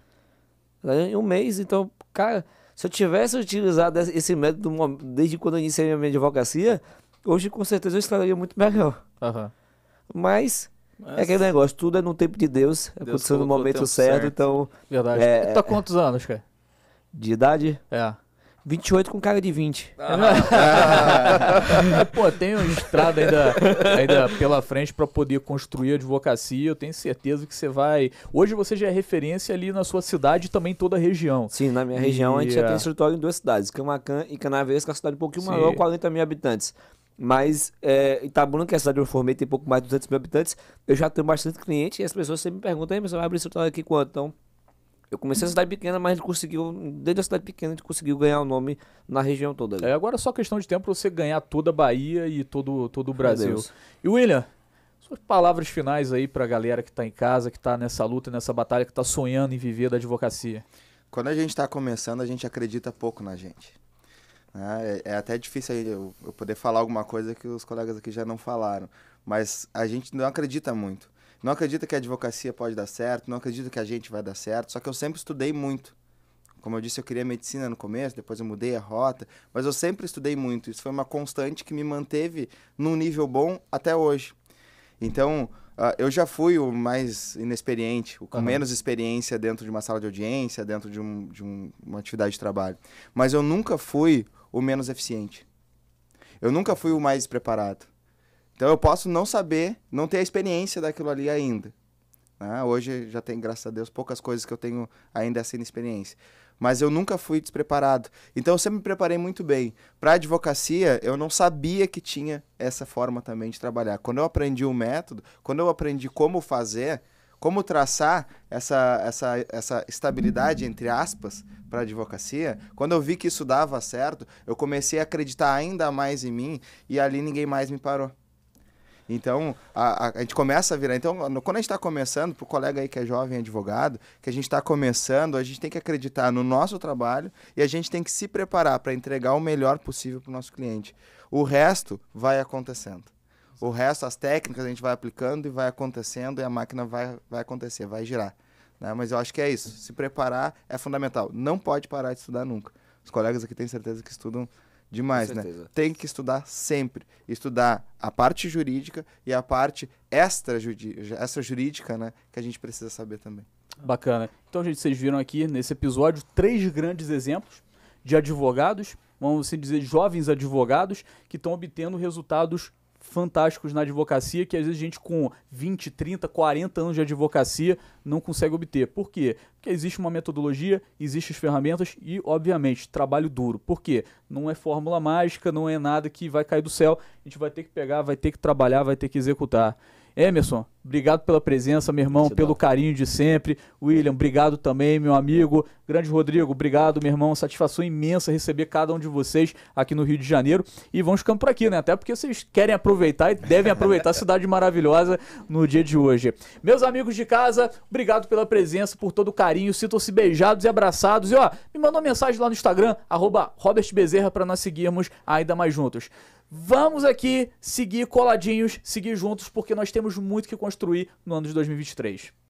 Em um mês, então, cara, se eu tivesse utilizado esse método desde quando eu iniciei a minha advocacia, hoje com certeza eu estaria muito melhor. Aham. Uhum. Mas mas... É aquele negócio, tudo é no tempo de Deus, Deus aconteceu no momento certo, certo, então. Verdade. É... Tá quantos anos, cara? De idade? É. 28 com cara de 20. Ah. Ah. Pô, tem uma estrada ainda, ainda pela frente para poder construir a advocacia. Eu tenho certeza que você vai. Hoje você já é referência ali na sua cidade e também toda a região. Sim, na minha e... região a gente já tem é. escritório em duas cidades, Camacan e Canaveses, que é uma cidade um pouquinho Sim. maior, 40 mil habitantes. Mas é, Itabuna, que é a cidade onde eu formei, tem pouco mais de 200 mil habitantes. Eu já tenho bastante cliente e as pessoas sempre me perguntam, você vai abrir seu aqui quanto? Então, eu comecei a cidade pequena, mas a gente conseguiu, desde a cidade pequena, a gente conseguiu ganhar o nome na região toda. Ali. É, agora é só questão de tempo para você ganhar toda a Bahia e todo, todo o Brasil. E William, suas palavras finais aí para a galera que está em casa, que está nessa luta, nessa batalha, que está sonhando em viver da advocacia. Quando a gente está começando, a gente acredita pouco na gente. Né? É, é, até difícil eu, eu poder falar alguma coisa que os colegas aqui já não falaram, mas a gente não acredita muito. Não acredita que a advocacia pode dar certo, não acredita que a gente vai dar certo, só que eu sempre estudei muito. Como eu disse, eu queria medicina no começo, depois eu mudei a rota, mas eu sempre estudei muito. Isso foi uma constante que me manteve num nível bom até hoje. Então, uh, eu já fui o mais inexperiente, o com uhum. menos experiência dentro de uma sala de audiência, dentro de, um, de um, uma atividade de trabalho. Mas eu nunca fui o menos eficiente. Eu nunca fui o mais preparado. Então eu posso não saber, não ter a experiência daquilo ali ainda. Né? Hoje já tem, graças a Deus, poucas coisas que eu tenho ainda essa assim inexperiência. Mas eu nunca fui despreparado. Então eu sempre me preparei muito bem. Para advocacia, eu não sabia que tinha essa forma também de trabalhar. Quando eu aprendi o método, quando eu aprendi como fazer, como traçar essa, essa, essa estabilidade, entre aspas, para a advocacia? Quando eu vi que isso dava certo, eu comecei a acreditar ainda mais em mim e ali ninguém mais me parou. Então, a, a, a, gente começa a virar. Então, no, quando a gente está começando, para o colega aí que é jovem advogado, que a gente está começando, a gente tem que acreditar no nosso trabalho e a gente tem que se preparar para entregar o melhor possível para o nosso cliente. O resto vai acontecendo. O resto, as técnicas a gente vai aplicando e vai acontecendo e a máquina vai, vai acontecer, vai girar. Né? Mas eu acho que é isso. Se preparar é fundamental. Não pode parar de estudar nunca. Os colegas aqui têm certeza que estudam demais, né? Tem que estudar sempre. Estudar a parte jurídica e a parte extrajurídica, extra né? Que a gente precisa saber também. Bacana. Então, gente, vocês viram aqui nesse episódio três grandes exemplos de advogados, vamos assim dizer, jovens advogados que estão obtendo resultados fantásticos na advocacia que às vezes a gente com 20, 30, 40 anos de advocacia não consegue obter. Por quê? Porque existe uma metodologia, existem as ferramentas e, obviamente, trabalho duro. Por quê? Não é fórmula mágica, não é nada que vai cair do céu. A gente vai ter que pegar, vai ter que trabalhar, vai ter que executar. Emerson, obrigado pela presença, meu irmão, pelo carinho de sempre. William, obrigado também, meu amigo. Grande Rodrigo, obrigado, meu irmão. Satisfação imensa receber cada um de vocês aqui no Rio de Janeiro. E vamos ficando por aqui, né? Até porque vocês querem aproveitar e devem aproveitar a cidade maravilhosa no dia de hoje. Meus amigos de casa, obrigado pela presença, por todo o carinho. Sintam-se beijados e abraçados. E ó, me mandou uma mensagem lá no Instagram, arroba Robert Bezerra, para nós seguirmos ainda mais juntos. Vamos aqui seguir coladinhos, seguir juntos, porque nós temos muito que construir no ano de 2023.